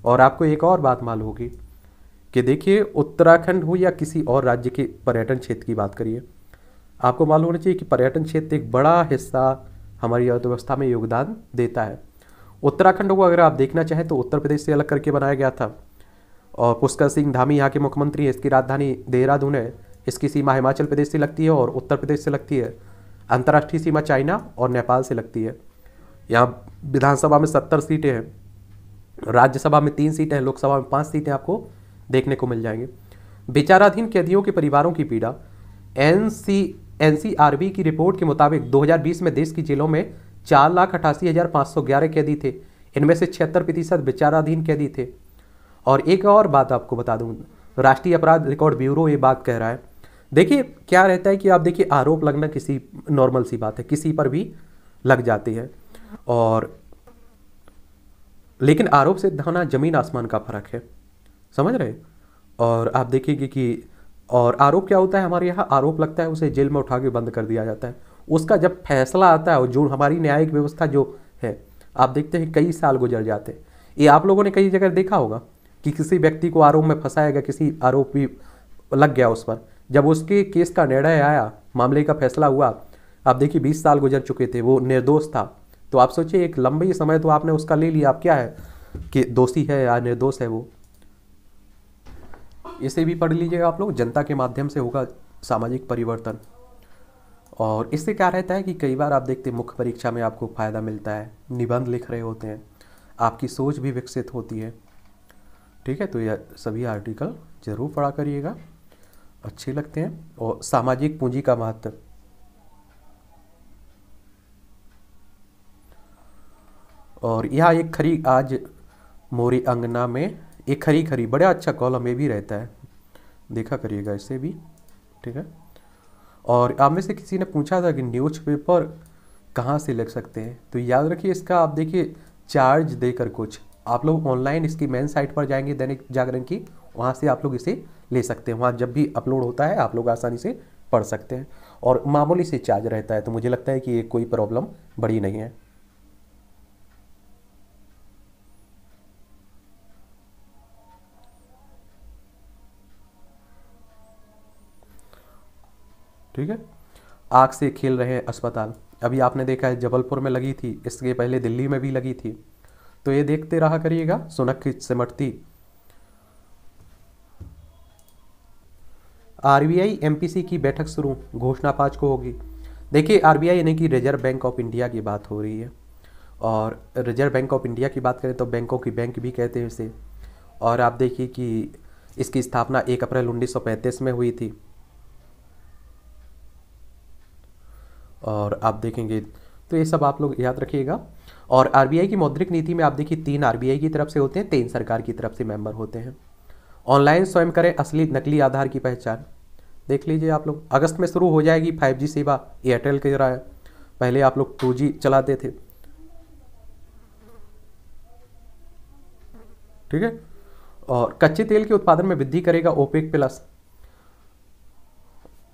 और आपको एक और बात मालूम होगी कि देखिए उत्तराखंड हो या किसी और राज्य के पर्यटन क्षेत्र की बात करिए आपको मालूम होना चाहिए कि पर्यटन क्षेत्र एक बड़ा हिस्सा हमारी अर्थव्यवस्था में योगदान देता है उत्तराखंड को अगर आप देखना चाहें तो उत्तर प्रदेश से अलग करके बनाया गया था और पुष्कर सिंह धामी यहाँ के मुख्यमंत्री हैं इसकी राजधानी देहरादून है इसकी सीमा हिमाचल प्रदेश से लगती है और उत्तर प्रदेश से लगती है अंतर्राष्ट्रीय सीमा चाइना और नेपाल से लगती है यहाँ विधानसभा में सत्तर सीटें हैं राज्यसभा में तीन सीटें हैं लोकसभा में पाँच सीटें आपको देखने को मिल जाएंगे विचाराधीन कैदियों के परिवारों की पीड़ा N C C N R B की रिपोर्ट के मुताबिक 2020 में देश की जेलों में चार लाख अठासी हज़ार पाँच सौ ग्यारह कैदी थे इनमें से छिहत्तर प्रतिशत विचाराधीन कैदी थे और एक और बात आपको बता दूँ राष्ट्रीय अपराध रिकॉर्ड ब्यूरो ये बात कह रहा है देखिए क्या रहता है कि आप देखिए आरोप लगना किसी नॉर्मल सी बात है किसी पर भी लग जाती है और लेकिन आरोप सिद्धाना जमीन आसमान का फर्क है समझ रहे और आप देखेंगे कि और आरोप क्या होता है हमारे यहाँ आरोप लगता है उसे जेल में उठा के बंद कर दिया जाता है उसका जब फैसला आता है और जो हमारी न्यायिक व्यवस्था जो है आप देखते हैं कई साल गुजर जाते हैं ये आप लोगों ने कई जगह देखा होगा कि किसी व्यक्ति को आरोप में फंसाया गया किसी आरोपी लग गया उस पर जब उसके केस का निर्णय आया मामले का फैसला हुआ आप देखिए बीस साल गुजर चुके थे वो निर्दोष था तो आप सोचिए एक लंबी समय तो आपने उसका ले लिया आप क्या है कि दोषी है या निर्दोष है वो इसे भी पढ़ लीजिएगा आप लोग जनता के माध्यम से होगा सामाजिक परिवर्तन और इससे क्या रहता है कि कई बार आप देखते मुख्य परीक्षा में आपको फ़ायदा मिलता है निबंध लिख रहे होते हैं आपकी सोच भी विकसित होती है ठीक है तो यह सभी आर्टिकल ज़रूर पढ़ा करिएगा अच्छे लगते हैं और सामाजिक पूंजी का महत्व और यह एक खरी आज मोरी अंगना में एक खरी खरी बड़ा अच्छा कॉलम ये भी रहता है देखा करिएगा इसे भी ठीक है और आप में से किसी ने पूछा था कि न्यूज पेपर कहाँ से लग सकते हैं तो याद रखिए इसका आप देखिए चार्ज देकर कुछ आप लोग ऑनलाइन इसकी मेन साइट पर जाएंगे दैनिक जागरण की वहाँ से आप लोग इसे ले सकते हैं वहाँ जब भी अपलोड होता है आप लोग आसानी से पढ़ सकते हैं और मामूली से चार्ज रहता है तो मुझे लगता है कि ये कोई प्रॉब्लम बड़ी नहीं है ठीक है आग से खेल रहे हैं अस्पताल अभी आपने देखा है जबलपुर में लगी थी इसके पहले दिल्ली में भी लगी थी तो ये देखते रहा करिएगा सुनक की सिमटती आरबीआई एमपीसी की बैठक शुरू घोषणा पाँच को होगी देखिए आरबीआई यानी कि रिजर्व बैंक ऑफ इंडिया की बात हो रही है और रिजर्व बैंक ऑफ इंडिया की बात करें तो बैंकों की बैंक भी कहते हैं इसे और आप देखिए कि इसकी स्थापना एक अप्रैल 1935 में हुई थी और आप देखेंगे तो ये सब आप लोग याद रखिएगा और आरबीआई की मौद्रिक नीति में आप देखिए तीन आरबीआई की तरफ से होते हैं तीन सरकार की तरफ से मेंबर होते हैं ऑनलाइन स्वयं करें असली नकली आधार की पहचान देख लीजिए आप लोग अगस्त में शुरू हो जाएगी जी सेवा एयरटेल के रहा है पहले आप लोग जी चलाते थे ठीक है और कच्चे तेल के उत्पादन में वृद्धि करेगा ओपेक प्लस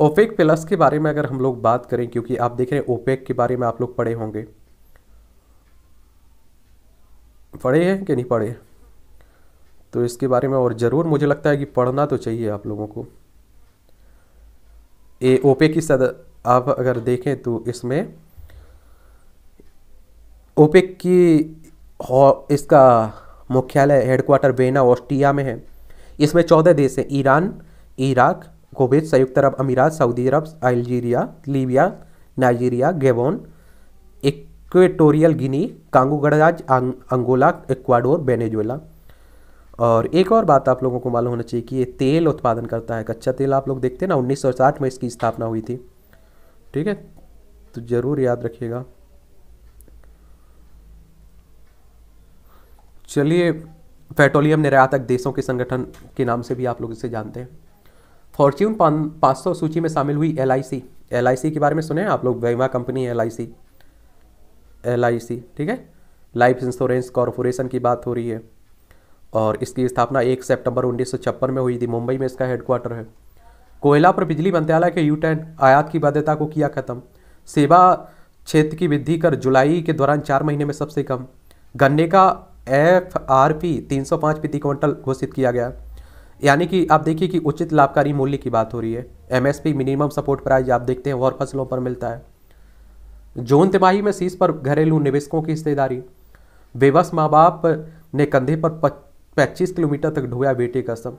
ओपेक प्लस के बारे में अगर हम लोग बात करें क्योंकि आप देख रहे हैं ओपेक के बारे में आप लोग पढ़े होंगे पढ़े हैं कि नहीं पढ़े तो इसके बारे में और ज़रूर मुझे लगता है कि पढ़ना तो चाहिए आप लोगों को ए ओपेक की सद आप अगर देखें तो इसमें ओपेक की इसका मुख्यालय हेडक्वार्टर बेना ऑस्ट्रिया में है इसमें चौदह देश हैं ईरान इराक कोवेत संयुक्त अरब अमीरात Saudi Arabia Algeria Libya Nigeria Gabon Equatorial Guinea Congo गणराज अंगोला इक्वाडोर बेनेजुएला और एक और बात आप लोगों को मालूम होना चाहिए कि ये तेल उत्पादन करता है कच्चा तेल आप लोग देखते हैं ना उन्नीस में इसकी स्थापना हुई थी ठीक है तो ज़रूर याद रखिएगा चलिए पेट्रोलियम निर्यातक देशों के संगठन के नाम से भी आप लोग इसे जानते हैं फॉर्च्यून पाँच सौ सूची में शामिल हुई एल आई सी के बारे में सुने आप लोग बीमा company L I C L I C ठीक है लाइफ इंश्योरेंस कॉरपोरेशन की बात हो रही है और इसकी स्थापना एक सितंबर उन्नीस में हुई थी मुंबई में इसका हेडक्वार्टर है कोयला पर बिजली मंत्रालय के यूटेन आयात की बाध्यता को किया खत्म सेवा क्षेत्र की वृद्धि कर जुलाई के दौरान चार महीने में सबसे कम गन्ने का एफ आर पी तीन सौ पाँच प्रति क्विंटल घोषित किया गया यानी कि आप देखिए कि उचित लाभकारी मूल्य की बात हो रही है एमएसपी मिनिमम सपोर्ट प्राइस आप देखते हैं और फसलों पर मिलता है जून तिमाही में सीस पर घरेलू निवेशकों की हिस्सेदारी बेबस माँ बाप ने कंधे पर पच्चीस किलोमीटर तक ढोया बेटे का सम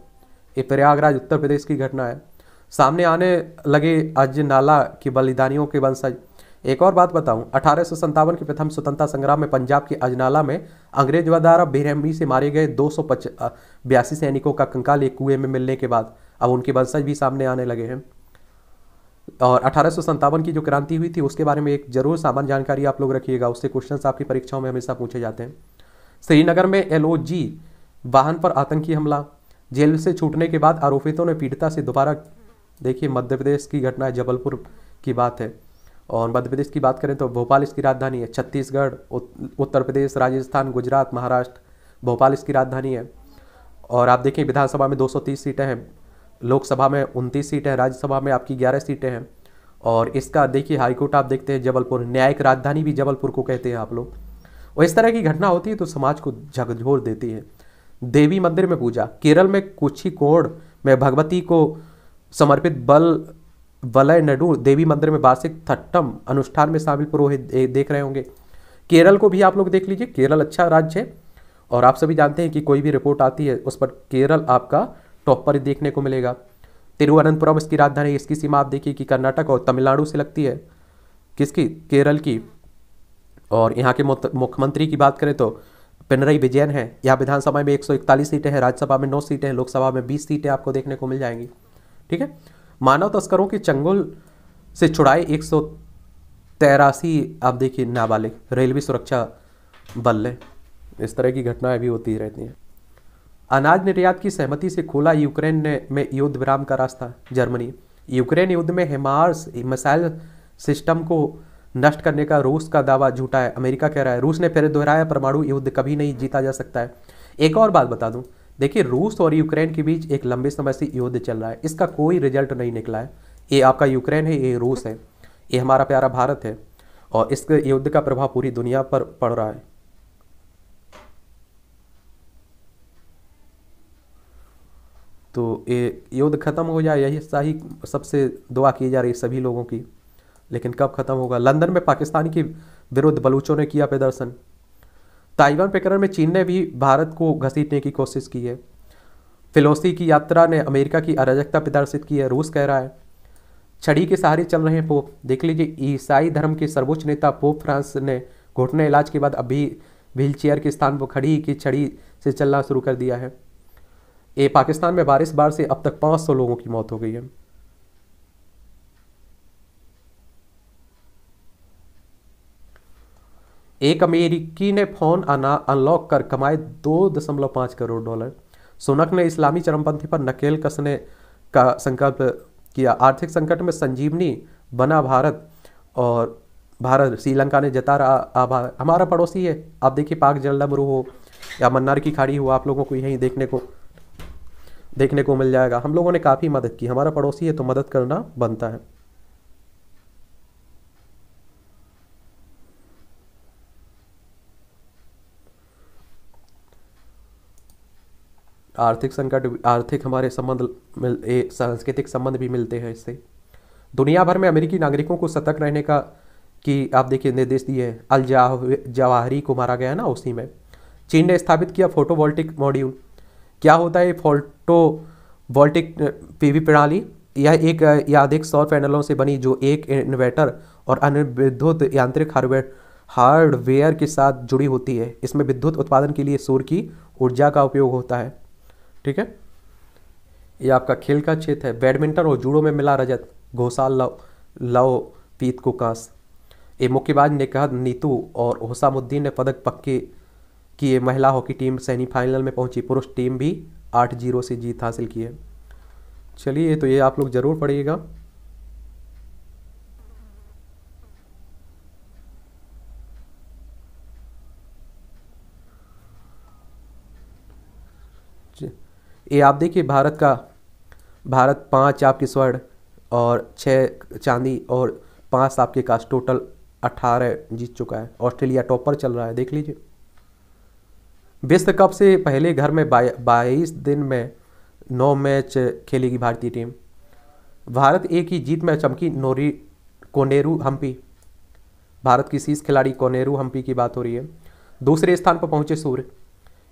ये प्रयागराज उत्तर प्रदेश की घटना है सामने आने लगे अजनाला की बलिदानियों के वंशज एक और बात बताऊं अठारह के प्रथम स्वतंत्रता संग्राम में पंजाब के अजनाला में अंग्रेजों द्वारा बेरहमी से मारे गए दो सैनिकों का कंकाल एक कुएं में मिलने के बाद अब उनके वंशज भी सामने आने लगे हैं और अठारह की जो क्रांति हुई थी उसके बारे में एक जरूर सामान्य जानकारी आप लोग रखिएगा उससे क्वेश्चन आपकी परीक्षाओं में हमेशा पूछे जाते हैं श्रीनगर में एल वाहन पर आतंकी हमला जेल से छूटने के बाद आरोपितों ने पीड़िता से दोबारा देखिए मध्य प्रदेश की घटना जबलपुर की बात है और मध्य प्रदेश की बात करें तो भोपाल इसकी राजधानी है छत्तीसगढ़ उत्तर प्रदेश राजस्थान गुजरात महाराष्ट्र भोपाल इसकी राजधानी है और आप देखें विधानसभा में 230 सीटें हैं लोकसभा में उनतीस सीटें हैं राज्यसभा में आपकी ग्यारह सीटें हैं और इसका देखिए हाईकोर्ट आप देखते हैं जबलपुर न्यायिक राजधानी भी जबलपुर को कहते हैं आप लोग और इस तरह की घटना होती है तो समाज को झकझोर देती है देवी मंदिर में पूजा केरल में कुछ ही कोण में भगवती को समर्पित बल वलय नडू देवी मंदिर में वार्षिक थट्टम अनुष्ठान में शामिल पुरोहित देख रहे होंगे केरल को भी आप लोग देख लीजिए केरल अच्छा राज्य है और आप सभी जानते हैं कि कोई भी रिपोर्ट आती है उस पर केरल आपका टॉप पर देखने को मिलेगा तिरुवनंतपुरम इसकी राजधानी इसकी सीमा आप देखिए कि कर्नाटक और तमिलनाडु से लगती है किसकी केरल की और यहाँ के मुख्यमंत्री की बात करें तो पिनरई विजयन है यहाँ विधानसभा में एक सीटें हैं राज्यसभा में नौ सीटें हैं लोकसभा में बीस सीटें आपको देखने को मिल जाएंगी ठीक है मानव तस्करों के चंगुल से छुड़ाए एक सौ तेरासी आप देखिए नाबालिग रेलवे सुरक्षा बल ने इस तरह की घटनाएं भी होती रहती हैं अनाज निर्यात की सहमति से खोला यूक्रेन ने में युद्ध विराम का रास्ता जर्मनी यूक्रेन युद्ध में हेमार्स मिसाइल सिस्टम को नष्ट करने का रूस का दावा झूठा है अमेरिका कह रहा है रूस ने फिर दोहराया परमाणु युद्ध कभी नहीं जीता जा सकता है एक और बात बता दूं देखिए रूस और यूक्रेन के बीच एक लंबे समय से युद्ध चल रहा है इसका कोई रिजल्ट नहीं निकला है ये आपका यूक्रेन है ये रूस है ये हमारा प्यारा भारत है और इस युद्ध का प्रभाव पूरी दुनिया पर पड़ रहा है तो ये युद्ध ख़त्म हो जाए यही सही सबसे दुआ की जा रही है सभी लोगों की लेकिन कब ख़त्म होगा लंदन में पाकिस्तान के विरुद्ध बलूचों ने किया प्रदर्शन ताइवान प्रकरण में चीन ने भी भारत को घसीटने की कोशिश की है फिलोसी की यात्रा ने अमेरिका की अराजकता प्रदर्शित की है रूस कह रहा है छड़ी के सहारे चल रहे हैं पोप देख लीजिए ईसाई धर्म के सर्वोच्च नेता पोप फ्रांस ने घुटने इलाज के बाद अभी व्हील चेयर के स्थान पर खड़ी की छड़ी से चलना शुरू कर दिया है ए पाकिस्तान में बारिश बार से अब तक 500 लोगों की मौत हो गई है एक अमेरिकी ने फोन अनलॉक कर कमाए दो दशमलव पाँच करोड़ डॉलर सोनक ने इस्लामी चरमपंथी पर नकेल कसने का संकल्प किया आर्थिक संकट में संजीवनी बना भारत और भारत श्रीलंका ने जता रहा आभार हमारा पड़ोसी है आप देखिए पाक जल्दा हो या मन्नार की खाड़ी हो आप लोगों को यहीं देखने को देखने को मिल जाएगा हम लोगों ने काफ़ी मदद की हमारा पड़ोसी है तो मदद करना बनता है आर्थिक संकट आर्थिक हमारे संबंध मिल सांस्कृतिक संबंध भी मिलते हैं इससे दुनिया भर में अमेरिकी नागरिकों को सतर्क रहने का कि आप देखिए निर्देश दिए हैं अल जवाहरी को मारा गया ना उसी में चीन ने स्थापित किया फोटोवोल्टिक मॉड्यूल क्या होता है फोटो वोल्टिक पीवी प्रणाली यह एक या अधिक सौर पैनलों से बनी जो एक इन्वर्टर और अन्य विद्युत यांत्रिक हार्डवेयर हार्डवेयर के साथ जुड़ी होती है इसमें विद्युत उत्पादन के लिए सूर्य की ऊर्जा का उपयोग होता है ठीक है ये आपका खेल का क्षेत्र है बैडमिंटन और जूडो में मिला रजत घोषाल लव लव पीत कांस ये मुक्केबाज ने कहा नीतू और होसामुद्दीन ने पदक पक्के किए महिला हॉकी टीम सेमीफाइनल में पहुंची पुरुष टीम भी आठ जीरो से जीत हासिल की है चलिए तो ये आप लोग ज़रूर पढ़िएगा जी ये आप देखिए भारत का भारत पाँच आपके स्वर्ण और छः चांदी और पाँच आपके कास्ट टोटल अठारह जीत चुका है ऑस्ट्रेलिया टॉपर चल रहा है देख लीजिए विश्व कप से पहले घर में बाईस दिन में नौ मैच खेलेगी भारतीय टीम भारत एक ही जीत में चमकी नोरी कोनेरू हम्पी भारत की शीर्ष खिलाड़ी कोनेरू हम्पी की बात हो रही है दूसरे स्थान पर पहुंचे सूर्य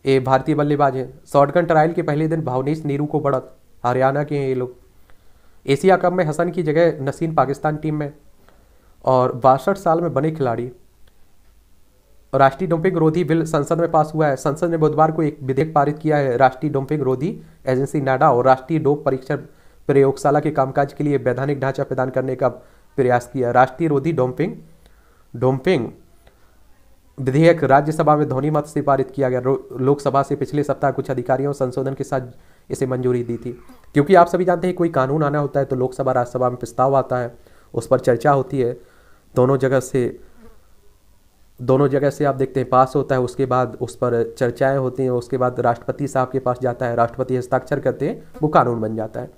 ये भारतीय बल्लेबाज हैं शॉर्टगन ट्रायल के पहले दिन भावनेश नीरू को बढ़त हरियाणा के हैं ये लोग एशिया कप में हसन की जगह नसीन पाकिस्तान टीम में और बासठ साल में बने खिलाड़ी राष्ट्रीय डोपिंग रोधी बिल संसद में पास हुआ है संसद ने बुधवार को एक विधेयक पारित किया है राष्ट्रीय डोपिंग रोधी एजेंसी नाडा और राष्ट्रीय डोप परीक्षण प्रयोगशाला के कामकाज के लिए वैधानिक ढांचा प्रदान करने का प्रयास किया राष्ट्रीय रोधी डोपिंग डोपिंग विधेयक राज्यसभा में ध्वनि मत से पारित किया गया लोकसभा से पिछले सप्ताह कुछ अधिकारियों संशोधन के साथ इसे मंजूरी दी थी क्योंकि आप सभी जानते हैं कोई कानून आना होता है तो लोकसभा राज्यसभा में प्रस्ताव आता है उस पर चर्चा होती है दोनों जगह से दोनों जगह से आप देखते हैं पास होता है उसके बाद उस पर चर्चाएं होती हैं उसके बाद राष्ट्रपति साहब के पास जाता है राष्ट्रपति हस्ताक्षर करते हैं वो कानून बन जाता है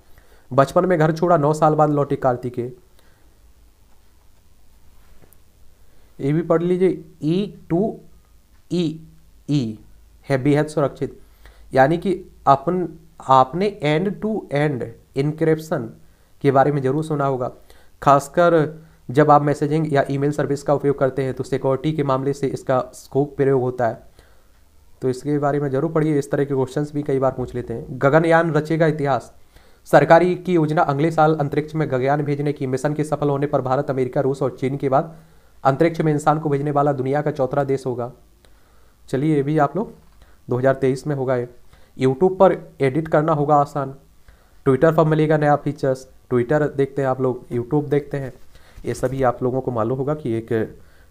बचपन में घर छोड़ा नौ साल बाद लौटे कार्तिकेय ये भी पढ़ लीजिए ई टू ई ई है बेहद सुरक्षित यानी कि अपन आपने एंड टू एंड इनक्रिप्शन के बारे में ज़रूर सुना होगा खासकर जब आप मैसेजिंग या ईमेल सर्विस का उपयोग करते हैं तो सिक्योरिटी के मामले से इसका स्कोप प्रयोग होता है तो इसके बारे में जरूर पढ़िए इस तरह के क्वेश्चन भी कई बार पूछ लेते हैं गगनयान रचेगा इतिहास सरकारी की योजना अगले साल अंतरिक्ष में गगनयान भेजने की मिशन के सफल होने पर भारत अमेरिका रूस और चीन के बाद अंतरिक्ष में इंसान को भेजने वाला दुनिया का चौथा देश होगा चलिए ये भी आप लोग 2023 में होगा ये यूट्यूब पर एडिट करना होगा आसान ट्विटर पर मिलेगा नया फीचर्स ट्विटर देखते हैं आप लोग यूट्यूब देखते हैं ये सभी आप लोगों को मालूम होगा कि एक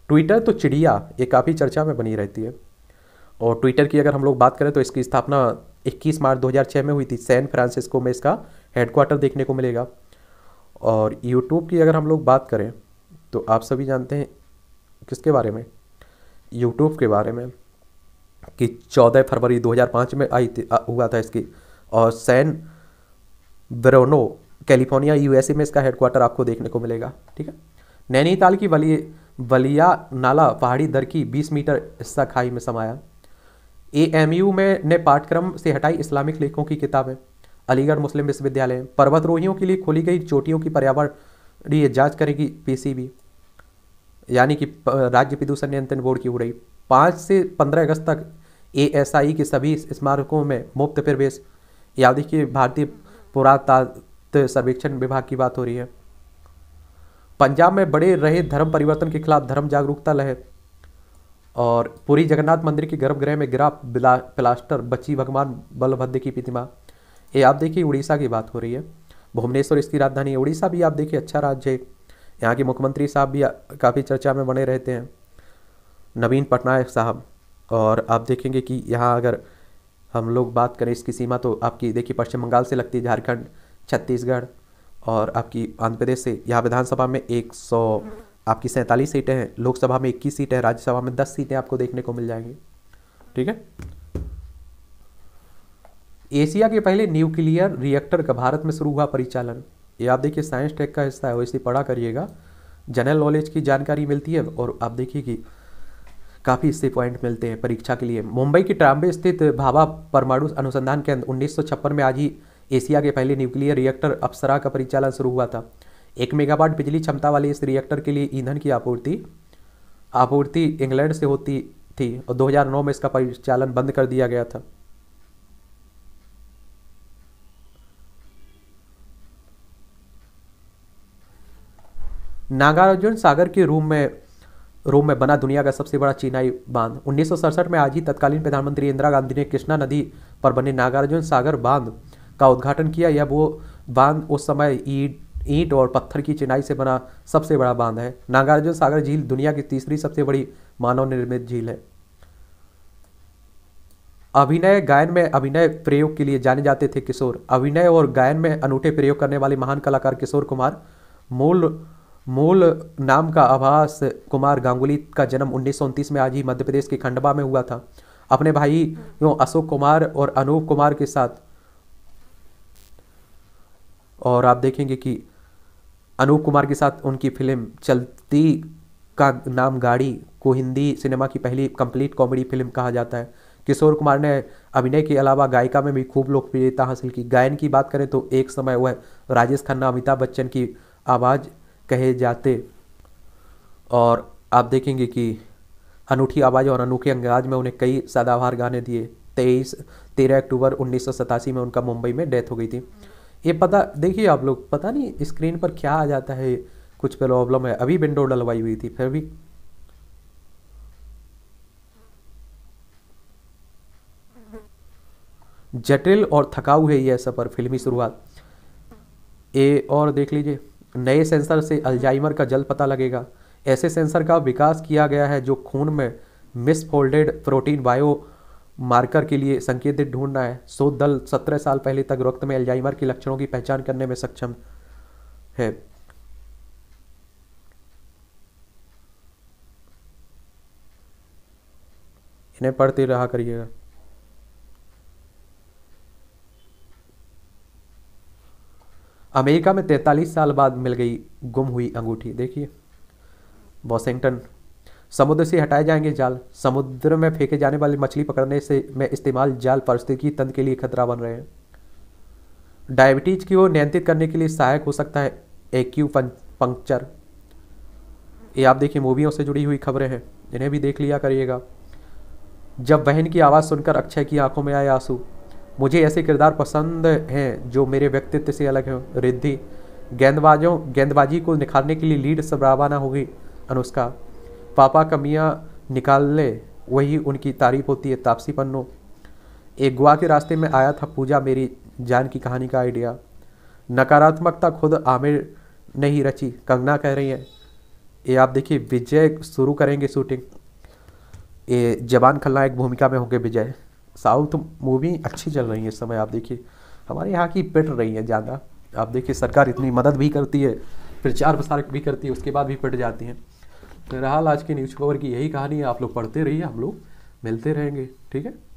ट्विटर तो चिड़िया ये काफ़ी चर्चा में बनी रहती है और ट्विटर की अगर हम लोग बात करें तो इसकी स्थापना 21 मार्च 2006 में हुई थी सैन फ्रांसिस्को में इसका हेडक्वार्टर देखने को मिलेगा और यूट्यूब की अगर हम लोग बात करें तो आप सभी जानते हैं किसके बारे में यूट्यूब के बारे में कि 14 फरवरी 2005 में आई थी हुआ था इसकी और सैन ब्रोनो कैलिफोर्निया यूएसए में इसका हेडक्वार्टर आपको देखने को मिलेगा ठीक है नैनीताल की वली वलिया नाला पहाड़ी दर की 20 मीटर हिस्सा खाई में समाया ए एम यू में ने पाठ्यक्रम से हटाई इस्लामिक लेखों की किताबें अलीगढ़ मुस्लिम विश्वविद्यालय पर्वतरोहियों के लिए खोली गई चोटियों की पर्यावरण जांच करेगी बी यानी कि राज्य प्रदूषण नियंत्रण बोर्ड की उड़ाई पाँच से पंद्रह अगस्त तक ए एस आई के सभी स्मारकों में मुफ्त प्रवेश या देखिए भारतीय पुरातत्व सर्वेक्षण विभाग की बात हो रही है पंजाब में बड़े रहे धर्म परिवर्तन के खिलाफ धर्म जागरूकता लहर और पूरी जगन्नाथ मंदिर के गर्भगृह में गिरा प्लास्टर बच्ची भगवान बलभद्र की प्रतिमा ये आप देखिए उड़ीसा की बात हो रही है भुवनेश्वर इसकी राजधानी उड़ीसा भी आप देखिए अच्छा राज्य है यहाँ के मुख्यमंत्री साहब भी काफ़ी चर्चा में बने रहते हैं नवीन पटनायक साहब और आप देखेंगे कि यहाँ अगर हम लोग बात करें इसकी सीमा तो आपकी देखिए पश्चिम बंगाल से लगती है झारखंड छत्तीसगढ़ और आपकी आंध्र प्रदेश से यहाँ विधानसभा में एक सौ आपकी सैंतालीस सीटें हैं लोकसभा में इक्कीस सीटें हैं राज्यसभा में दस सीटें आपको देखने को मिल जाएंगी ठीक है एशिया के पहले न्यूक्लियर रिएक्टर का भारत में शुरू हुआ परिचालन ये आप देखिए साइंस टेक का हिस्सा है वैसे पढ़ा करिएगा जनरल नॉलेज की जानकारी मिलती है और आप देखिए कि काफ़ी इससे पॉइंट मिलते हैं परीक्षा के लिए मुंबई की ट्राम्बे स्थित भाभा परमाणु अनुसंधान केंद्र उन्नीस में आज ही एशिया के पहले न्यूक्लियर रिएक्टर अप्सरा का परिचालन शुरू हुआ था एक मेगावाट बिजली क्षमता वाले इस रिएक्टर के लिए ईंधन की आपूर्ति आपूर्ति इंग्लैंड से होती थी और 2009 में इसका परिचालन बंद कर दिया गया था नागार्जुन सागर के रूम में रूम में बना दुनिया का सबसे बड़ा चीनाई बांध उन्नीस में आज ही तत्कालीन प्रधानमंत्री इंदिरा गांधी ने कृष्णा नदी पर बने नागार्जुन सागर बांध का उद्घाटन किया यह वो बांध उस समय ईड ईंट और पत्थर की चिनाई से बना सबसे बड़ा बांध है नागार्जुन सागर झील दुनिया की तीसरी सबसे बड़ी मानव निर्मित झील है अभिनय गायन में अभिनय प्रयोग के लिए जाने जाते थे किशोर अभिनय और गायन में अनूठे प्रयोग करने वाले महान कलाकार किशोर कुमार मूल मूल नाम का आभास कुमार गांगुली का जन्म उन्नीस में आज ही मध्य प्रदेश के खंडवा में हुआ था अपने भाई अशोक कुमार और अनूप कुमार के साथ और आप देखेंगे कि अनूप कुमार के साथ उनकी फिल्म चलती का नाम गाड़ी को हिंदी सिनेमा की पहली कंप्लीट कॉमेडी फिल्म कहा जाता है किशोर कुमार ने अभिनय के अलावा गायिका में भी खूब लोकप्रियता हासिल की गायन की बात करें तो एक समय वह राजेश खन्ना अमिताभ बच्चन की आवाज़ कहे जाते और आप देखेंगे कि अनूठी आवाज़ और अनोखे अंदाज में उन्हें कई सदाबहार गाने दिए तेईस तेरह अक्टूबर उन्नीस में उनका मुंबई में डेथ हो गई थी ये पता देखिए आप लोग पता नहीं स्क्रीन पर क्या आ जाता है कुछ प्रॉब्लम है अभी विंडो डलवाई हुई थी फिर भी जटिल और थकाऊ है यह सफ़र फिल्मी शुरुआत ए और देख लीजिए नए सेंसर से अल्जाइमर का जल्द पता लगेगा ऐसे सेंसर का विकास किया गया है जो खून में मिसफोल्डेड प्रोटीन बायो मार्कर के लिए संकेतित ढूंढना है शोध दल सत्रह साल पहले तक रक्त में अल्जाइमर के लक्षणों की पहचान करने में सक्षम है इन्हें पढ़ते रहा करिएगा अमेरिका में 43 साल बाद मिल गई गुम हुई अंगूठी देखिए वॉशिंगटन समुद्र से हटाए जाएंगे जाल समुद्र में फेंके जाने वाली मछली पकड़ने से में इस्तेमाल जाल पारिस्थितिकी तंत्र के लिए खतरा बन रहे हैं डायबिटीज की ओर नियंत्रित करने के लिए सहायक हो सकता है एक्यू पंक्चर ये आप देखिए मूवियों से जुड़ी हुई खबरें हैं इन्हें भी देख लिया करिएगा जब बहन की आवाज़ सुनकर अक्षय की आंखों में आए आंसू मुझे ऐसे किरदार पसंद हैं जो मेरे व्यक्तित्व से अलग हैं रिद्धि गेंदबाजों गेंदबाजी को निखारने के लिए लीड सब रवाना होगी अनुष्का पापा का मियाँ निकाल ले वही उनकी तारीफ होती है तापसी पन्नो एक गुआ के रास्ते में आया था पूजा मेरी जान की कहानी का आइडिया नकारात्मकता खुद आमिर ने ही रची कंगना कह रही है ये आप देखिए विजय शुरू करेंगे शूटिंग ये खलना खलनायक भूमिका में होंगे विजय साउथ मूवी अच्छी चल रही है इस समय आप देखिए हमारे यहाँ की पिट रही है ज़्यादा आप देखिए सरकार इतनी मदद भी करती है प्रचार प्रसार भी करती है उसके बाद भी पिट जाती हैं फिलहाल आज के न्यूज़ कवर की यही कहानी है आप लोग पढ़ते रहिए हम लोग मिलते रहेंगे ठीक है